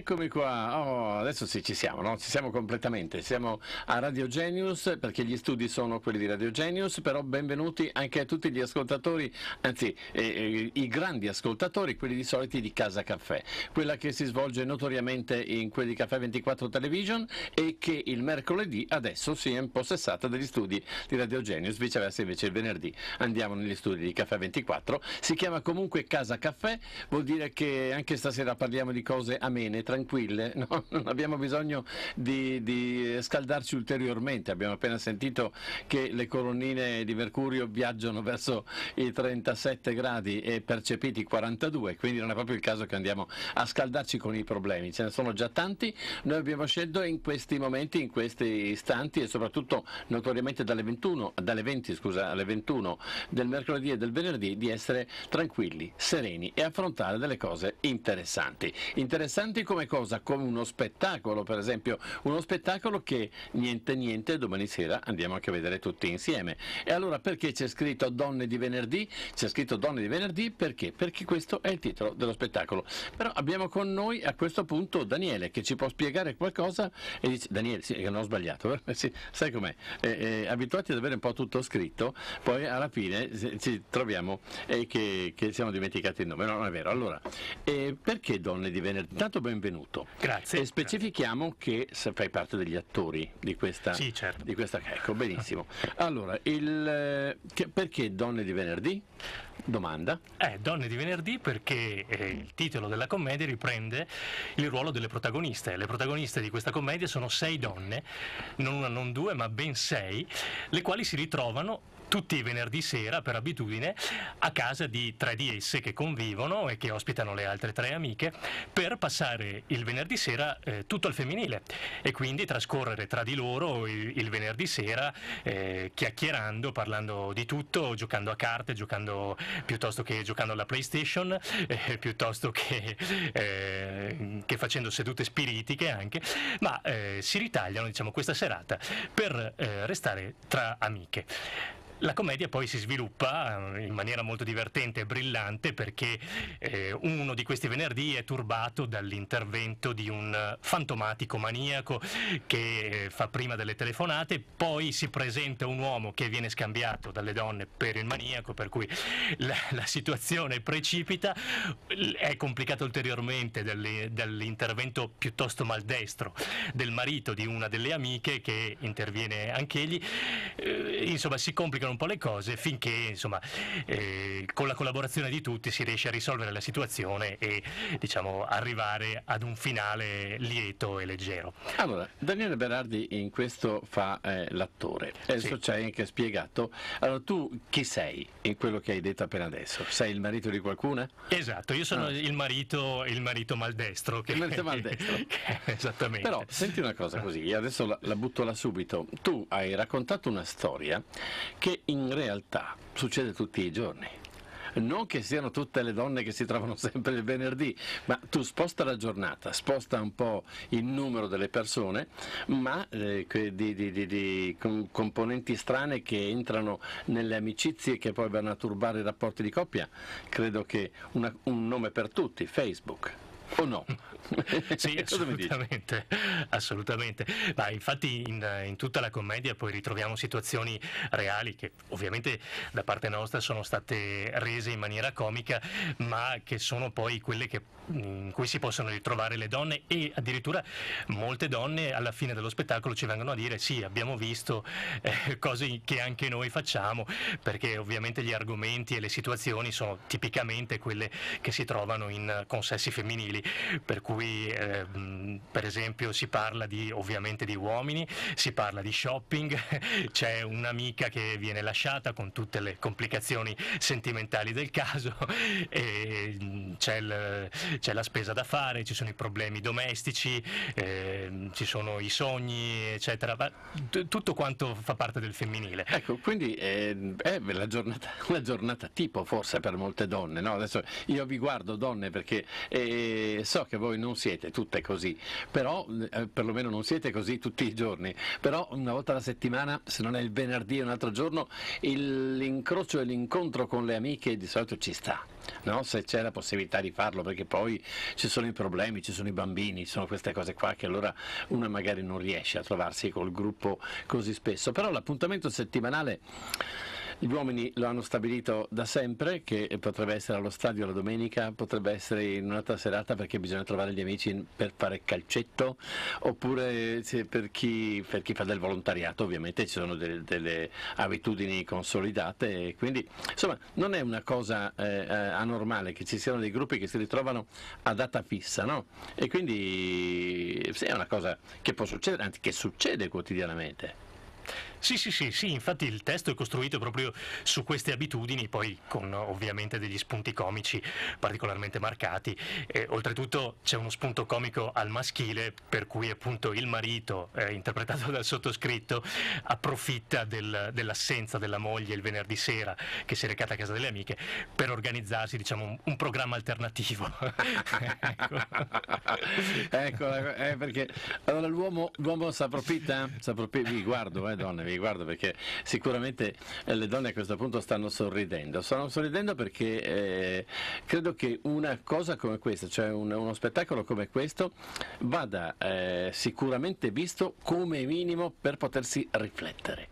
Eccomi qua, oh, adesso sì ci siamo, no? ci siamo completamente, siamo a Radio Genius perché gli studi sono quelli di Radio Genius, però benvenuti anche a tutti gli ascoltatori, anzi eh, eh i grandi ascoltatori, quelli di soliti di Casa Caffè, quella che si svolge notoriamente in quelli di Caffè 24 Television e che il mercoledì adesso si è impossessata degli studi di Radio Genius, viceversa invece il venerdì andiamo negli studi di Caffè 24, si chiama comunque Casa Caffè, vuol dire che anche stasera parliamo di cose amene tranquille, no? non abbiamo bisogno di, di, scaldarci ulteriormente, abbiamo appena sentito che le colonnine di mercurio viaggiano verso i 37 gradi e percepiti 42, quindi non è proprio il caso che andiamo a scaldarci con i problemi, ce ne sono già tanti, noi abbiamo scelto in questi momenti, in questi istanti e soprattutto notoriamente dalle, 21, dalle 20 scusa, alle 21 del mercoledì e del venerdì di essere tranquilli, sereni e affrontare delle cose interessanti. Interessanti come cosa? Come uno spettacolo, per esempio, uno spettacolo che niente niente domani sera andiamo anche a vedere tutti insieme. E allora perché c'è scritto Donne di venerdì? C'è scritto Donne di venerdì perché? Perché questo è il titolo dello spettacolo. Però abbiamo con noi a questo punto Daniele che ci può spiegare qualcosa e dice Daniele, sì, non ho sbagliato, eh, sì, sai com'è? Eh, eh, abituati ad avere un po' tutto scritto, poi alla fine ci troviamo e eh, che, che siamo dimenticati il nome. No, non è vero. Allora, eh, perché Donne di venerdì? Tanto ben benvenuto. Grazie. E specifichiamo Grazie. che fai parte degli attori di questa... Sì, certo. Di questa ecco, benissimo. allora, il, eh, che, perché Donne di Venerdì? Domanda. Eh, Donne di Venerdì perché eh, il titolo della commedia riprende il ruolo delle protagoniste. Le protagoniste di questa commedia sono sei donne, non una, non due, ma ben sei, le quali si ritrovano tutti i venerdì sera per abitudine a casa di tre di esse che convivono e che ospitano le altre tre amiche per passare il venerdì sera eh, tutto al femminile e quindi trascorrere tra di loro il, il venerdì sera eh, chiacchierando, parlando di tutto, giocando a carte, giocando piuttosto che giocando alla PlayStation, eh, piuttosto che, eh, che, facendo sedute spiritiche anche, ma eh, si ritagliano diciamo, questa serata per eh, restare tra amiche. La commedia poi si sviluppa eh, in maniera molto divertente e brillante perché eh, uno di questi venerdì è turbato dall'intervento di un eh, fantomatico maniaco che eh, fa prima delle telefonate, poi si presenta un uomo che viene scambiato dalle donne per il maniaco, per cui la, la situazione precipita, è complicata ulteriormente dall'intervento piuttosto maldestro del marito di una delle amiche che interviene anch'egli, eh, insomma si complicano un po' le cose finché insomma, eh, con la collaborazione di tutti si riesce a risolvere la situazione e diciamo, arrivare ad un finale lieto e leggero. Allora, Daniele Berardi in questo fa eh, l'attore, adesso sì. ci hai anche spiegato. Allora, tu chi sei in quello che hai detto appena adesso? Sei il marito di qualcuno? Esatto, io sono ah. il, marito, il marito maldestro. Che... Il marito maldestro. Esattamente. Però, senti una cosa così, adesso la, la butto là subito. Tu hai raccontato una storia che in realtà succede tutti i giorni. Non che siano tutte le donne che si trovano sempre il venerdì, ma tu sposta la giornata, sposta un po' il numero delle persone, ma eh, di, di, di, di, componenti strane che entrano nelle amicizie che poi vanno a turbare i rapporti di coppia, credo che una, un nome per tutti, Facebook o no? sì, assolutamente, assolutamente. Ma infatti in, in, tutta la commedia poi ritroviamo situazioni reali che ovviamente da parte nostra sono state rese in maniera comica, ma che sono poi quelle che, in cui si possono ritrovare le donne e addirittura molte donne alla fine dello spettacolo ci vengono a dire sì, abbiamo visto eh, cose che anche noi facciamo, perché ovviamente gli argomenti e le situazioni sono tipicamente quelle che si trovano in consessi femminili, per cui cui eh, per esempio si parla di, ovviamente di uomini, si parla di shopping, c'è un'amica che viene lasciata con tutte le complicazioni sentimentali del caso, mm, c'è, la spesa da fare, ci sono i problemi domestici, eh, ci sono i sogni, eccetera, tutto quanto fa parte del femminile. Ecco, quindi è, ehm, è la, giornata, la, giornata, tipo forse per molte donne, no? Adesso io vi guardo donne perché eh, so che voi non non siete tutte così, però eh, perlomeno non siete così tutti i giorni, però una volta alla settimana, se non è il venerdì e un altro giorno, il, l'incrocio e l'incontro con le amiche di solito ci sta, no? se c'è la possibilità di farlo, perché poi ci sono i problemi, ci sono i bambini, ci sono queste cose qua che allora una magari non riesce a trovarsi col gruppo così spesso, però l'appuntamento settimanale gli uomini lo hanno stabilito da sempre che potrebbe essere allo stadio la domenica, potrebbe essere in un'altra serata perché bisogna trovare gli amici per fare calcetto, oppure per chi, per chi fa del volontariato ovviamente ci sono delle, delle abitudini consolidate, quindi insomma non è una cosa eh, eh, anormale che ci siano dei gruppi che si ritrovano a data fissa, no? E quindi sì, è una cosa che può succedere, anzi che succede quotidianamente. Sì, sì, sì, sì, infatti il testo è costruito proprio su queste abitudini, poi con ovviamente degli spunti comici particolarmente marcati. E, oltretutto c'è uno spunto comico al maschile, per cui appunto il marito, eh, interpretato dal sottoscritto, approfitta del, dell'assenza della moglie il venerdì sera che si è recata a casa delle amiche per organizzarsi diciamo, un, un programma alternativo. ecco, ecco eh, perché allora l'uomo, l'uomo si approfitta, eh? si approfitta, vi guardo, eh, donne, riguardo perché sicuramente eh, le donne a questo punto stanno sorridendo, stanno sorridendo perché eh, credo che una cosa come questa, cioè un, uno spettacolo come questo, vada eh, sicuramente visto come minimo per potersi riflettere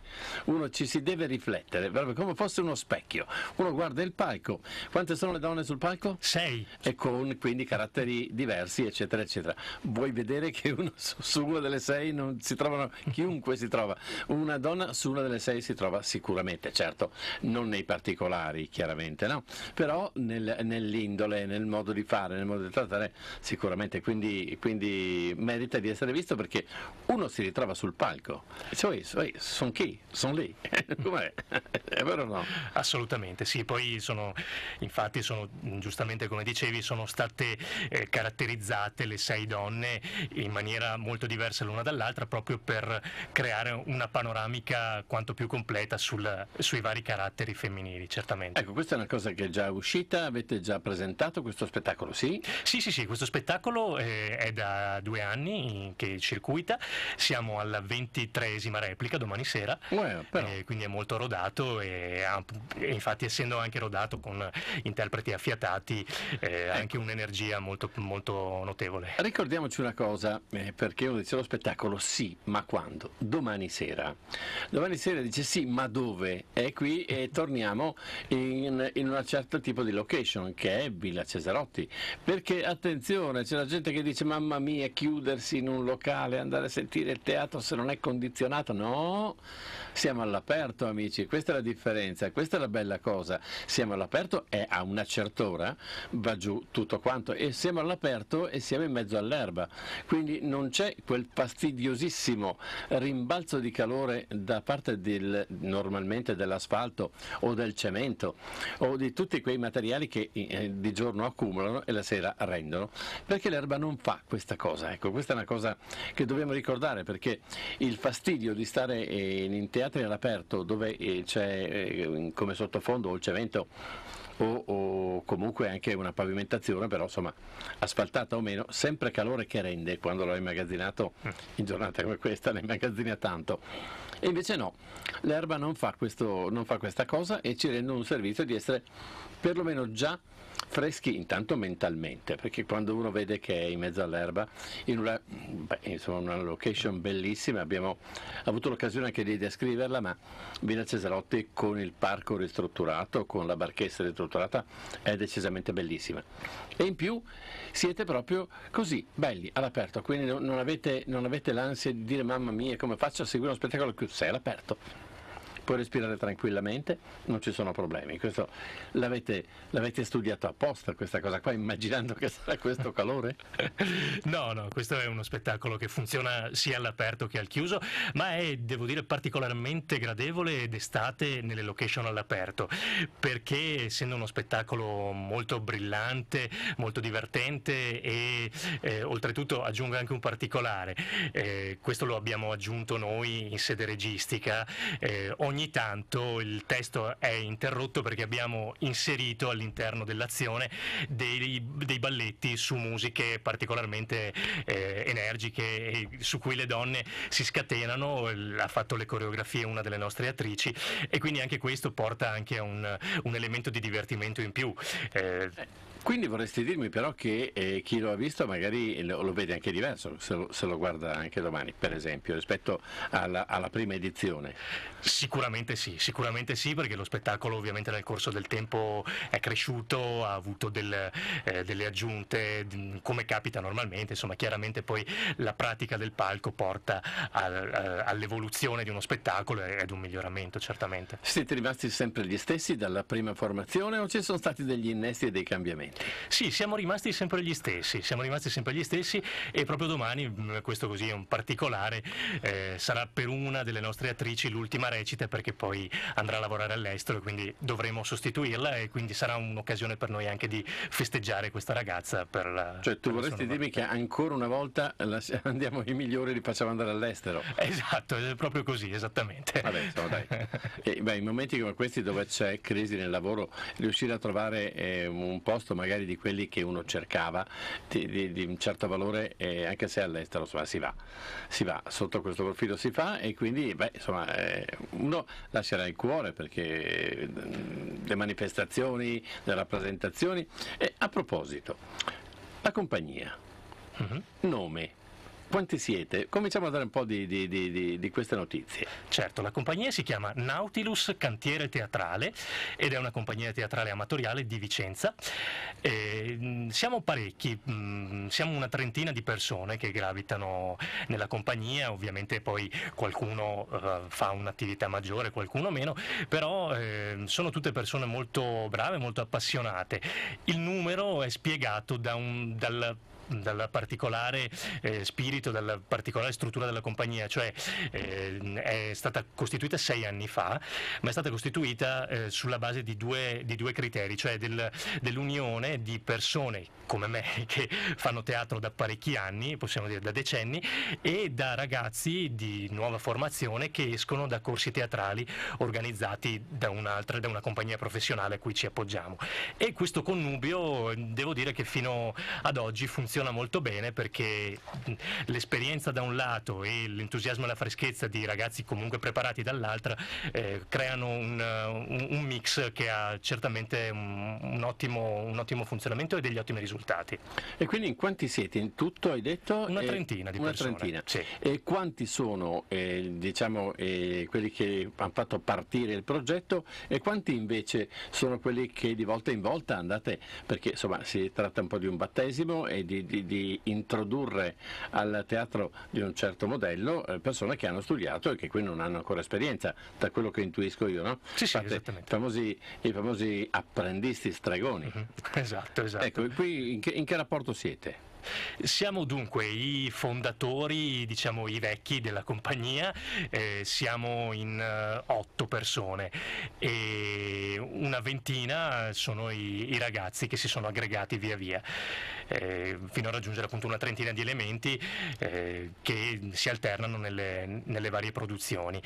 uno ci si deve riflettere, come fosse uno specchio. Uno guarda il palco, quante sono le donne sul palco? Sei. E con quindi caratteri diversi, eccetera, eccetera. Vuoi vedere che uno su, una delle sei non si trovano, chiunque si trova, una donna su una delle sei si trova sicuramente, certo, non nei particolari, chiaramente, no? Però nel, nell'indole, nel modo di fare, nel modo di trattare, sicuramente, quindi, quindi merita di essere visto perché uno si ritrova sul palco. Cioè, sono chi? sono lì, com'è? È vero o no? Assolutamente, sì, poi sono, infatti sono, giustamente come dicevi, sono state eh, caratterizzate le sei donne in maniera molto diversa l'una dall'altra proprio per creare una panoramica quanto più completa sul, sui vari caratteri femminili, certamente. Ecco, questa è una cosa che è già uscita, avete già presentato questo spettacolo, sì? Sì, sì, sì, questo spettacolo eh, è da due anni che circuita, siamo alla ventitresima replica domani sera. Mm Well, eh, eh, quindi è molto rodato e, e, infatti essendo anche rodato con interpreti affiatati eh, ha eh. ecco. anche un'energia molto, molto, notevole. Ricordiamoci una cosa, eh, perché uno dice lo spettacolo sì, ma quando? Domani sera. Domani sera dice sì, ma dove? È qui e torniamo in, in un certo tipo di location che è Villa Cesarotti. Perché attenzione, c'è la gente che dice mamma mia chiudersi in un locale, andare a sentire il teatro se non è condizionato, no siamo all'aperto, amici, questa è la differenza, questa è la bella cosa. Siamo all'aperto e a una certa ora va giù tutto quanto e siamo all'aperto e siamo in mezzo all'erba. Quindi non c'è quel fastidiosissimo rimbalzo di calore da parte del, normalmente dell'asfalto o del cemento o di tutti quei materiali che eh, di giorno accumulano e la sera rendono, perché l'erba non fa questa cosa. Ecco, questa è una cosa che dobbiamo ricordare perché il fastidio di stare eh, in teatro teatri all'aperto dove eh, c'è eh, come sottofondo o il cemento o, o, comunque anche una pavimentazione, però insomma asfaltata o meno, sempre calore che rende quando l'ho immagazzinato in giornata come questa, ne immagazzina tanto. E invece no, l'erba non fa, questo, non fa questa cosa e ci rende un servizio di essere perlomeno già freschi intanto mentalmente, perché quando uno vede che è in mezzo all'erba, in una, beh, insomma, una location bellissima, abbiamo avuto l'occasione anche di descriverla, ma Villa Cesarotti con il parco ristrutturato, con la barchessa ristrutturata, è decisamente bellissima. E in più siete proprio così, belli, all'aperto, quindi non avete, non avete l'ansia di dire mamma mia come faccio a seguire uno spettacolo che sei all'aperto puoi respirare tranquillamente, non ci sono problemi. Questo, l'avete, l'avete, studiato apposta questa cosa qua, immaginando che sarà questo calore? no, no, questo è uno spettacolo che funziona sia all'aperto che al chiuso, ma è, devo dire, particolarmente gradevole d'estate nelle location all'aperto, perché essendo uno spettacolo molto brillante, molto divertente e eh, oltretutto aggiungo anche un particolare, eh, questo lo abbiamo aggiunto noi in sede registica, eh, ogni ogni tanto il testo è interrotto perché abbiamo inserito all'interno dell'azione dei, dei balletti su musiche particolarmente eh, energiche su cui le donne si scatenano, ha fatto le coreografie una delle nostre attrici e quindi anche questo porta anche a un, un elemento di divertimento in più. Eh, quindi vorresti dirmi però che eh, chi lo ha visto magari lo, lo vede anche diverso, se lo, se lo, guarda anche domani, per esempio, rispetto alla, alla prima edizione. Sicuramente Sicuramente sì, sicuramente sì, perché lo spettacolo ovviamente nel corso del tempo è cresciuto, ha avuto del, eh, delle aggiunte come capita normalmente, insomma chiaramente poi la pratica del palco porta eh, all'evoluzione di uno spettacolo e ad un miglioramento certamente. Siete rimasti sempre gli stessi dalla prima formazione o ci sono stati degli innesti e dei cambiamenti? Sì, siamo rimasti sempre gli stessi, siamo rimasti sempre gli stessi e proprio domani, questo così è un particolare, eh, sarà per una delle nostre attrici l'ultima recita per perché poi andrà a lavorare all'estero e quindi dovremo sostituirla e quindi sarà un'occasione per noi anche di festeggiare questa ragazza. Per, cioè tu vorresti dirmi che ancora una volta la, andiamo i migliori e li facciamo andare all'estero. Esatto, è proprio così, esattamente. Vabbè, insomma, dai. E, beh, in momenti come questi dove c'è crisi nel lavoro, riuscire a trovare eh, un posto magari di quelli che uno cercava di, di, di un certo valore, eh, anche se all'estero, insomma, si va, si va, sotto questo profilo si fa e quindi, beh, insomma, eh, uno lascerà il cuore perché mm, le manifestazioni, le rappresentazioni. E a proposito, la compagnia, uh mhm. -huh. nome, quanti siete? Cominciamo a dare un po' di, di, di, di, queste notizie. Certo, la compagnia si chiama Nautilus Cantiere Teatrale ed è una compagnia teatrale amatoriale di Vicenza. E eh, siamo parecchi, siamo una trentina di persone che gravitano nella compagnia, ovviamente poi qualcuno eh, fa un'attività maggiore, qualcuno meno, però eh, sono tutte persone molto brave, molto appassionate. Il numero è spiegato da un, dal dal particolare eh, spirito, dalla particolare struttura della compagnia, cioè eh, è stata costituita sei anni fa, ma è stata costituita eh, sulla base di due, di due criteri, cioè del, dell'unione di persone come me che fanno teatro da parecchi anni, possiamo dire da decenni, e da ragazzi di nuova formazione che escono da corsi teatrali organizzati da un'altra, da una compagnia professionale a cui ci appoggiamo. E questo connubio devo dire che fino ad oggi funziona funziona molto bene perché l'esperienza da un lato e l'entusiasmo e la freschezza di ragazzi comunque preparati dall'altra eh, creano un, un, un, mix che ha certamente un, un, ottimo, un ottimo funzionamento e degli ottimi risultati. E quindi in quanti siete in tutto hai detto? Una eh, trentina di una persone. Trentina. Sì. E quanti sono eh, diciamo, eh, quelli che hanno fatto partire il progetto e quanti invece sono quelli che di volta in volta andate, perché insomma si tratta un po' di un battesimo e di di, di, introdurre al teatro di un certo modello eh, persone che hanno studiato e che qui non hanno ancora esperienza, da quello che intuisco io, no? Sì, sì, Fate, famosi, I famosi apprendisti stregoni. Mm -hmm. Esatto, esatto. Ecco, qui in che, in che rapporto siete? Siamo dunque i fondatori, diciamo i vecchi della compagnia, eh, siamo in eh, otto persone e una ventina sono i, i, ragazzi che si sono aggregati via via, eh, fino a raggiungere appunto una trentina di elementi eh, che si alternano nelle, nelle, varie produzioni.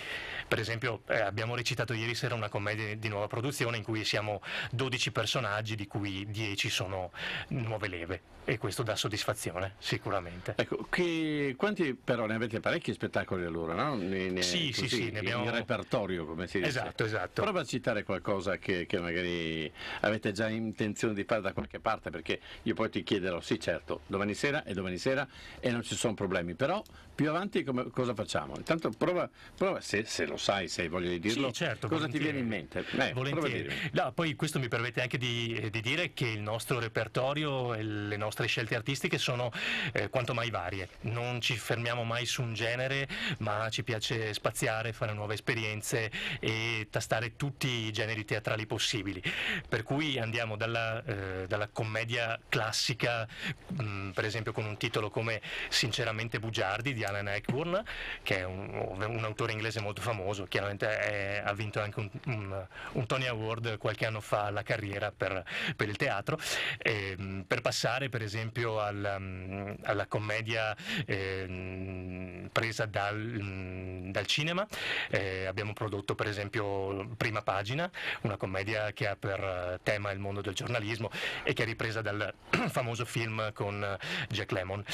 Per esempio eh, abbiamo recitato ieri sera una commedia di nuova produzione in cui siamo 12 personaggi, di cui 10 sono nuove leve e questo dà soddisfazione soddisfazione, sicuramente. Ecco, che, quanti però ne avete parecchi spettacoli allora, no? Ne, ne, sì, così, sì, sì, ne abbiamo... Il repertorio, come si dice. Esatto, esatto. Prova a citare qualcosa che, che, magari avete già intenzione di fare da qualche parte, perché io poi ti chiederò, sì certo, domani sera e domani sera e non ci sono problemi, però più avanti come, cosa facciamo? Intanto prova, prova se, se, lo sai, se hai voglia di dirlo, sì, certo, cosa volentieri. ti viene in mente? Eh, volentieri. No, poi questo mi permette anche di, di dire che il nostro repertorio e le nostre scelte artistiche sono eh, quanto mai varie. Non ci fermiamo mai su un genere, ma ci piace spaziare, fare nuove esperienze e tastare tutti i generi teatrali possibili. Per cui andiamo dalla, eh, dalla commedia classica, mh, mm, per esempio con un titolo come Sinceramente Bugiardi di Alan Eckburn, che è un, un autore inglese molto famoso, chiaramente è, ha vinto anche un, un, un, Tony Award qualche anno fa alla carriera per, per il teatro, e, ehm, mh, per passare per esempio al alla, mm, alla commedia eh, presa dal, mm, dal cinema. Eh, abbiamo prodotto per esempio Prima Pagina, una commedia che ha per eh, tema il mondo del giornalismo e che è ripresa dal famoso film con eh, Jack Lemmon.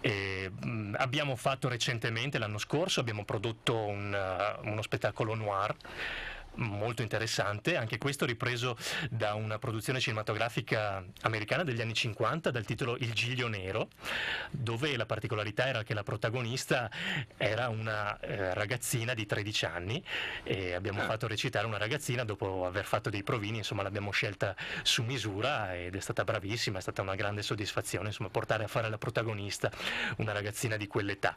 Eh, abbiamo fatto recentemente, l'anno scorso, abbiamo prodotto un, eh, uno spettacolo noir molto interessante, anche questo ripreso da una produzione cinematografica americana degli anni 50 dal titolo Il Giglio Nero, dove la particolarità era che la protagonista era una eh, ragazzina di 13 anni e abbiamo ah. fatto recitare una ragazzina dopo aver fatto dei provini, insomma l'abbiamo scelta su misura ed è stata bravissima, è stata una grande soddisfazione insomma, portare a fare la protagonista una ragazzina di quell'età.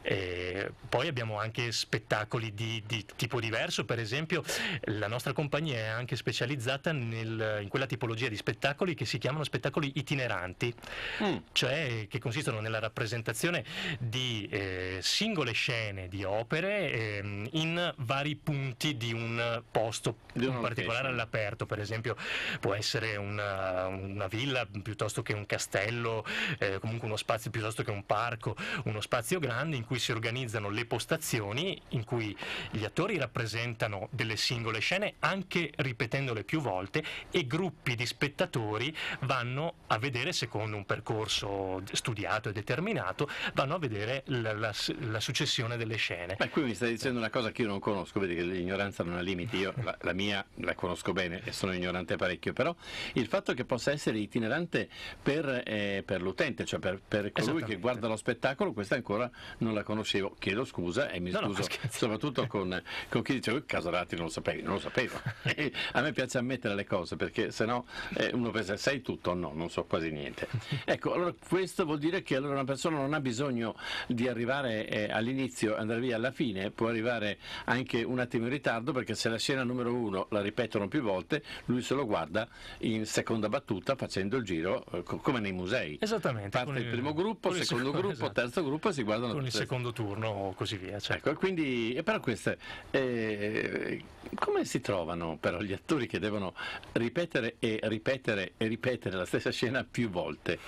E poi abbiamo anche spettacoli di, di tipo diverso, per esempio la nostra compagnia è anche specializzata nel, in quella tipologia di spettacoli che si chiamano spettacoli itineranti, mm. cioè che consistono nella rappresentazione di eh, singole scene di opere eh, in vari punti di un posto, di in particolare all'aperto, per esempio può essere una, una villa piuttosto che un castello, eh, comunque uno spazio piuttosto che un parco, uno spazio grande in cui si organizzano le postazioni in cui gli attori rappresentano delle singole scene, anche ripetendole più volte, e gruppi di spettatori vanno a vedere, secondo un percorso studiato e determinato, vanno a vedere la, la, la successione delle scene. Ma qui mi stai dicendo una cosa che io non conosco, vedi che l'ignoranza non ha limiti, io la, la mia la conosco bene e sono ignorante parecchio, però il fatto che possa essere itinerante per, eh, per l'utente, cioè per, per colui che guarda lo spettacolo, questa ancora non la conoscevo. Chiedo scusa e mi no, scuso no, soprattutto con, con, chi dice che oh, Casorati non sapevi, non lo sapevo. a me piace ammettere le cose perché sennò eh, uno pensa sai tutto o no, non so quasi niente. Ecco, allora questo vuol dire che allora una persona non ha bisogno di arrivare eh, all'inizio e andare via alla fine, può arrivare anche un attimo in ritardo perché se la scena numero uno la ripetono più volte, lui se lo guarda in seconda battuta facendo il giro eh, come nei musei. Esattamente. Parte il primo gruppo, il secondo, secondo gruppo, esatto. terzo gruppo e si guardano... Con il secondo turno o così via. Certo. Ecco, quindi, però queste... Eh, come si trovano però gli attori che devono ripetere e ripetere e ripetere la stessa scena più volte?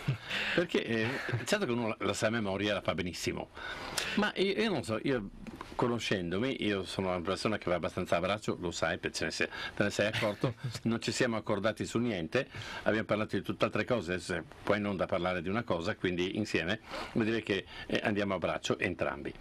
Perché eh, certo che uno la, sa a memoria, la fa benissimo, ma io, io non so, io conoscendomi, io sono una persona che va abbastanza a braccio, lo sai, te ne sei, te ne sei accorto, non ci siamo accordati su niente, abbiamo parlato di tutt'altre cose, poi non da parlare di una cosa, quindi insieme vuol dire che eh, andiamo a braccio entrambi.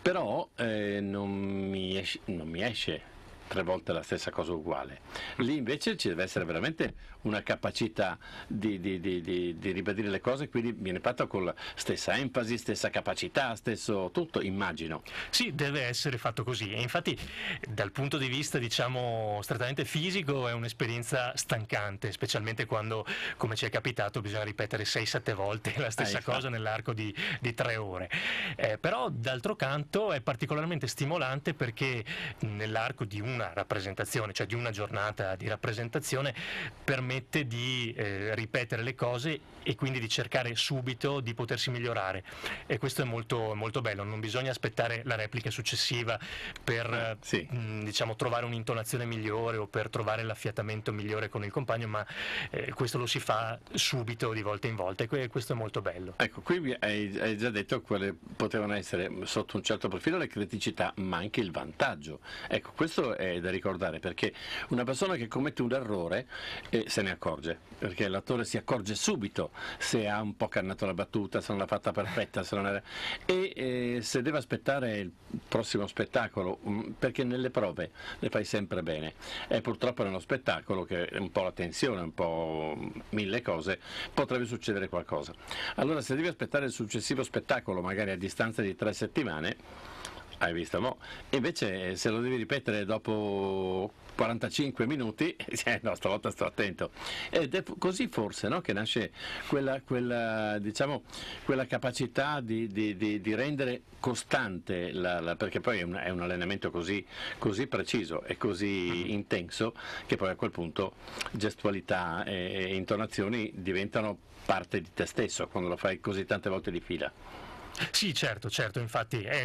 Però eh, non, mi esce, non mi esce tre volte la stessa cosa uguale. Lì invece ci deve essere veramente una capacità di, di, di, di ribadire le cose, quindi viene fatto con la stessa enfasi, stessa capacità, stesso tutto, immagino. Sì, deve essere fatto così. E infatti dal punto di vista, diciamo, strettamente fisico è un'esperienza stancante, specialmente quando, come ci è capitato, bisogna ripetere 6-7 volte la stessa ah, cosa nell'arco di, tre ore. Eh, però d'altro canto è particolarmente stimolante perché nell'arco di una una rappresentazione, cioè di una giornata di rappresentazione, permette di eh, ripetere le cose e quindi di cercare subito di potersi migliorare. E questo è molto, molto bello, non bisogna aspettare la replica successiva per eh, eh, sì. mh, mm, diciamo, trovare un'intonazione migliore o per trovare l'affiatamento migliore con il compagno, ma eh, questo lo si fa subito di volta in volta e questo è molto bello. Ecco, qui hai, hai già detto quali potevano essere sotto un certo profilo le criticità, ma anche il vantaggio. Ecco, questo è è da ricordare perché una persona che commette un errore eh, se ne accorge, perché l'attore si accorge subito se ha un po' cannato la battuta, se non l'ha fatta perfetta, se non era... e eh, se deve aspettare il prossimo spettacolo, mm, perché nelle prove le fai sempre bene. È purtroppo nello spettacolo che un po' la tensione, un po' mille cose, potrebbe succedere qualcosa. Allora se devi aspettare il successivo spettacolo, magari a distanza di tre settimane, hai visto? Mo. Invece eh, se lo devi ripetere dopo 45 minuti, eh, no, stavolta sto attento. Ed è così forse no, che nasce quella, quella, diciamo, quella capacità di, di, di, di, rendere costante, la, la, perché poi è un, è un allenamento così, così, preciso e così mm-hmm. intenso che poi a quel punto gestualità e, e intonazioni diventano parte di te stesso quando lo fai così tante volte di fila. Sì, certo, certo, infatti è,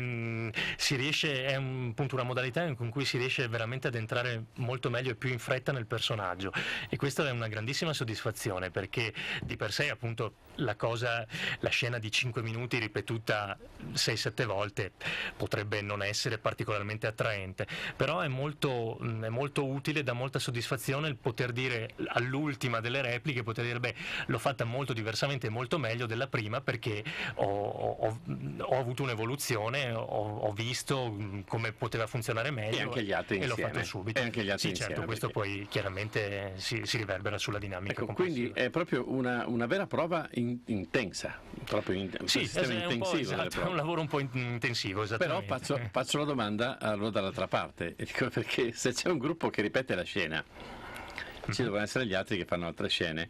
riesce, è un, appunto una modalità con cui si riesce veramente ad entrare molto meglio e più in fretta nel personaggio e questa è una grandissima soddisfazione perché di per sé appunto la cosa, la scena di 5 minuti ripetuta 6-7 volte potrebbe non essere particolarmente attraente, però è molto, mm, è molto utile, dà molta soddisfazione il poter dire all'ultima delle repliche, poter dire beh l'ho fatta molto diversamente e molto meglio della prima perché ho, ho ho avuto un'evoluzione, ho, ho, visto mm, come poteva funzionare meglio e, anche gli altri e insieme. l'ho fatto subito. E anche gli altri sì, certo, questo perché... poi chiaramente si, si, riverbera sulla dinamica. Ecco, quindi è proprio una, una vera prova in, intensa, proprio in, sì, esatto, intensivo. È esatto, è esatto, un lavoro un po' intensivo, Però faccio, faccio la domanda allora dall'altra parte, perché se c'è un gruppo che ripete la scena, mm-hmm. ci mhm. devono essere gli altri che fanno altre scene.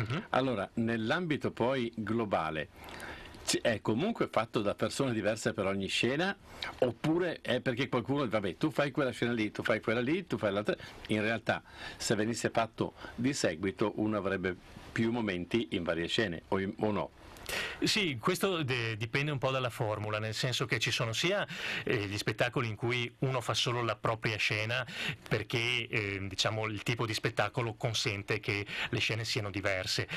Mm-hmm. Allora, nell'ambito poi globale, è comunque fatto da persone diverse per ogni scena oppure è perché qualcuno vabbè tu fai quella scena lì, tu fai quella lì, tu fai l'altra. In realtà se venisse fatto di seguito uno avrebbe più momenti in varie scene o, in, o no. Sì, questo de- dipende un po' dalla formula, nel senso che ci sono sia eh, gli spettacoli in cui uno fa solo la propria scena perché eh, diciamo, il tipo di spettacolo consente che le scene siano diverse,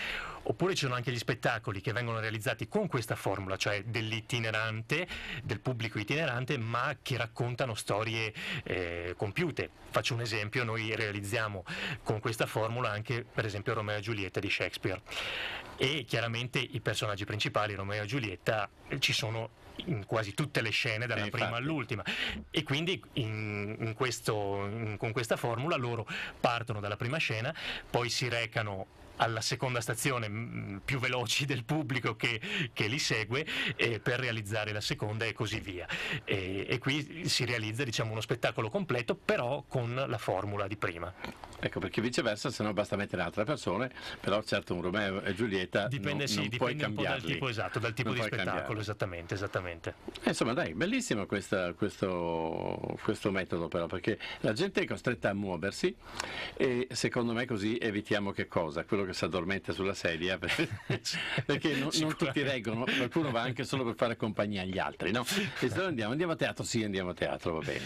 oppure ci sono anche gli spettacoli che vengono realizzati con questa formula, cioè dell'itinerante, del pubblico itinerante, ma che raccontano storie eh, compiute. Faccio un esempio, noi realizziamo con questa formula anche per esempio Romeo e Giulietta di Shakespeare e chiaramente i personaggi personaggi principali, Romeo e Giulietta, eh, ci sono in quasi tutte le scene, dalla eh, prima infatti. all'ultima. E quindi in, in questo, in, con questa formula loro partono dalla prima scena, poi si recano alla seconda stazione mm, più veloci del pubblico che, che li segue eh, per realizzare la seconda e così via. E, e qui si realizza diciamo, uno spettacolo completo però con la formula di prima. Ecco perché viceversa se no basta mettere altre persone, però certo un Romeo e Giulietta dipende, non, sì, non dipende puoi cambiarli. dal tipo esatto, dal tipo di spettacolo, esattamente, esattamente. Eh, insomma dai, bellissimo questa, questo, questo metodo però perché la gente è costretta a muoversi e secondo me così evitiamo che cosa? Quello che si addormenta sulla sedia perché non, non, tutti reggono, qualcuno va anche solo per fare compagnia agli altri, no? E se no andiamo, andiamo a teatro, sì andiamo a teatro, va bene,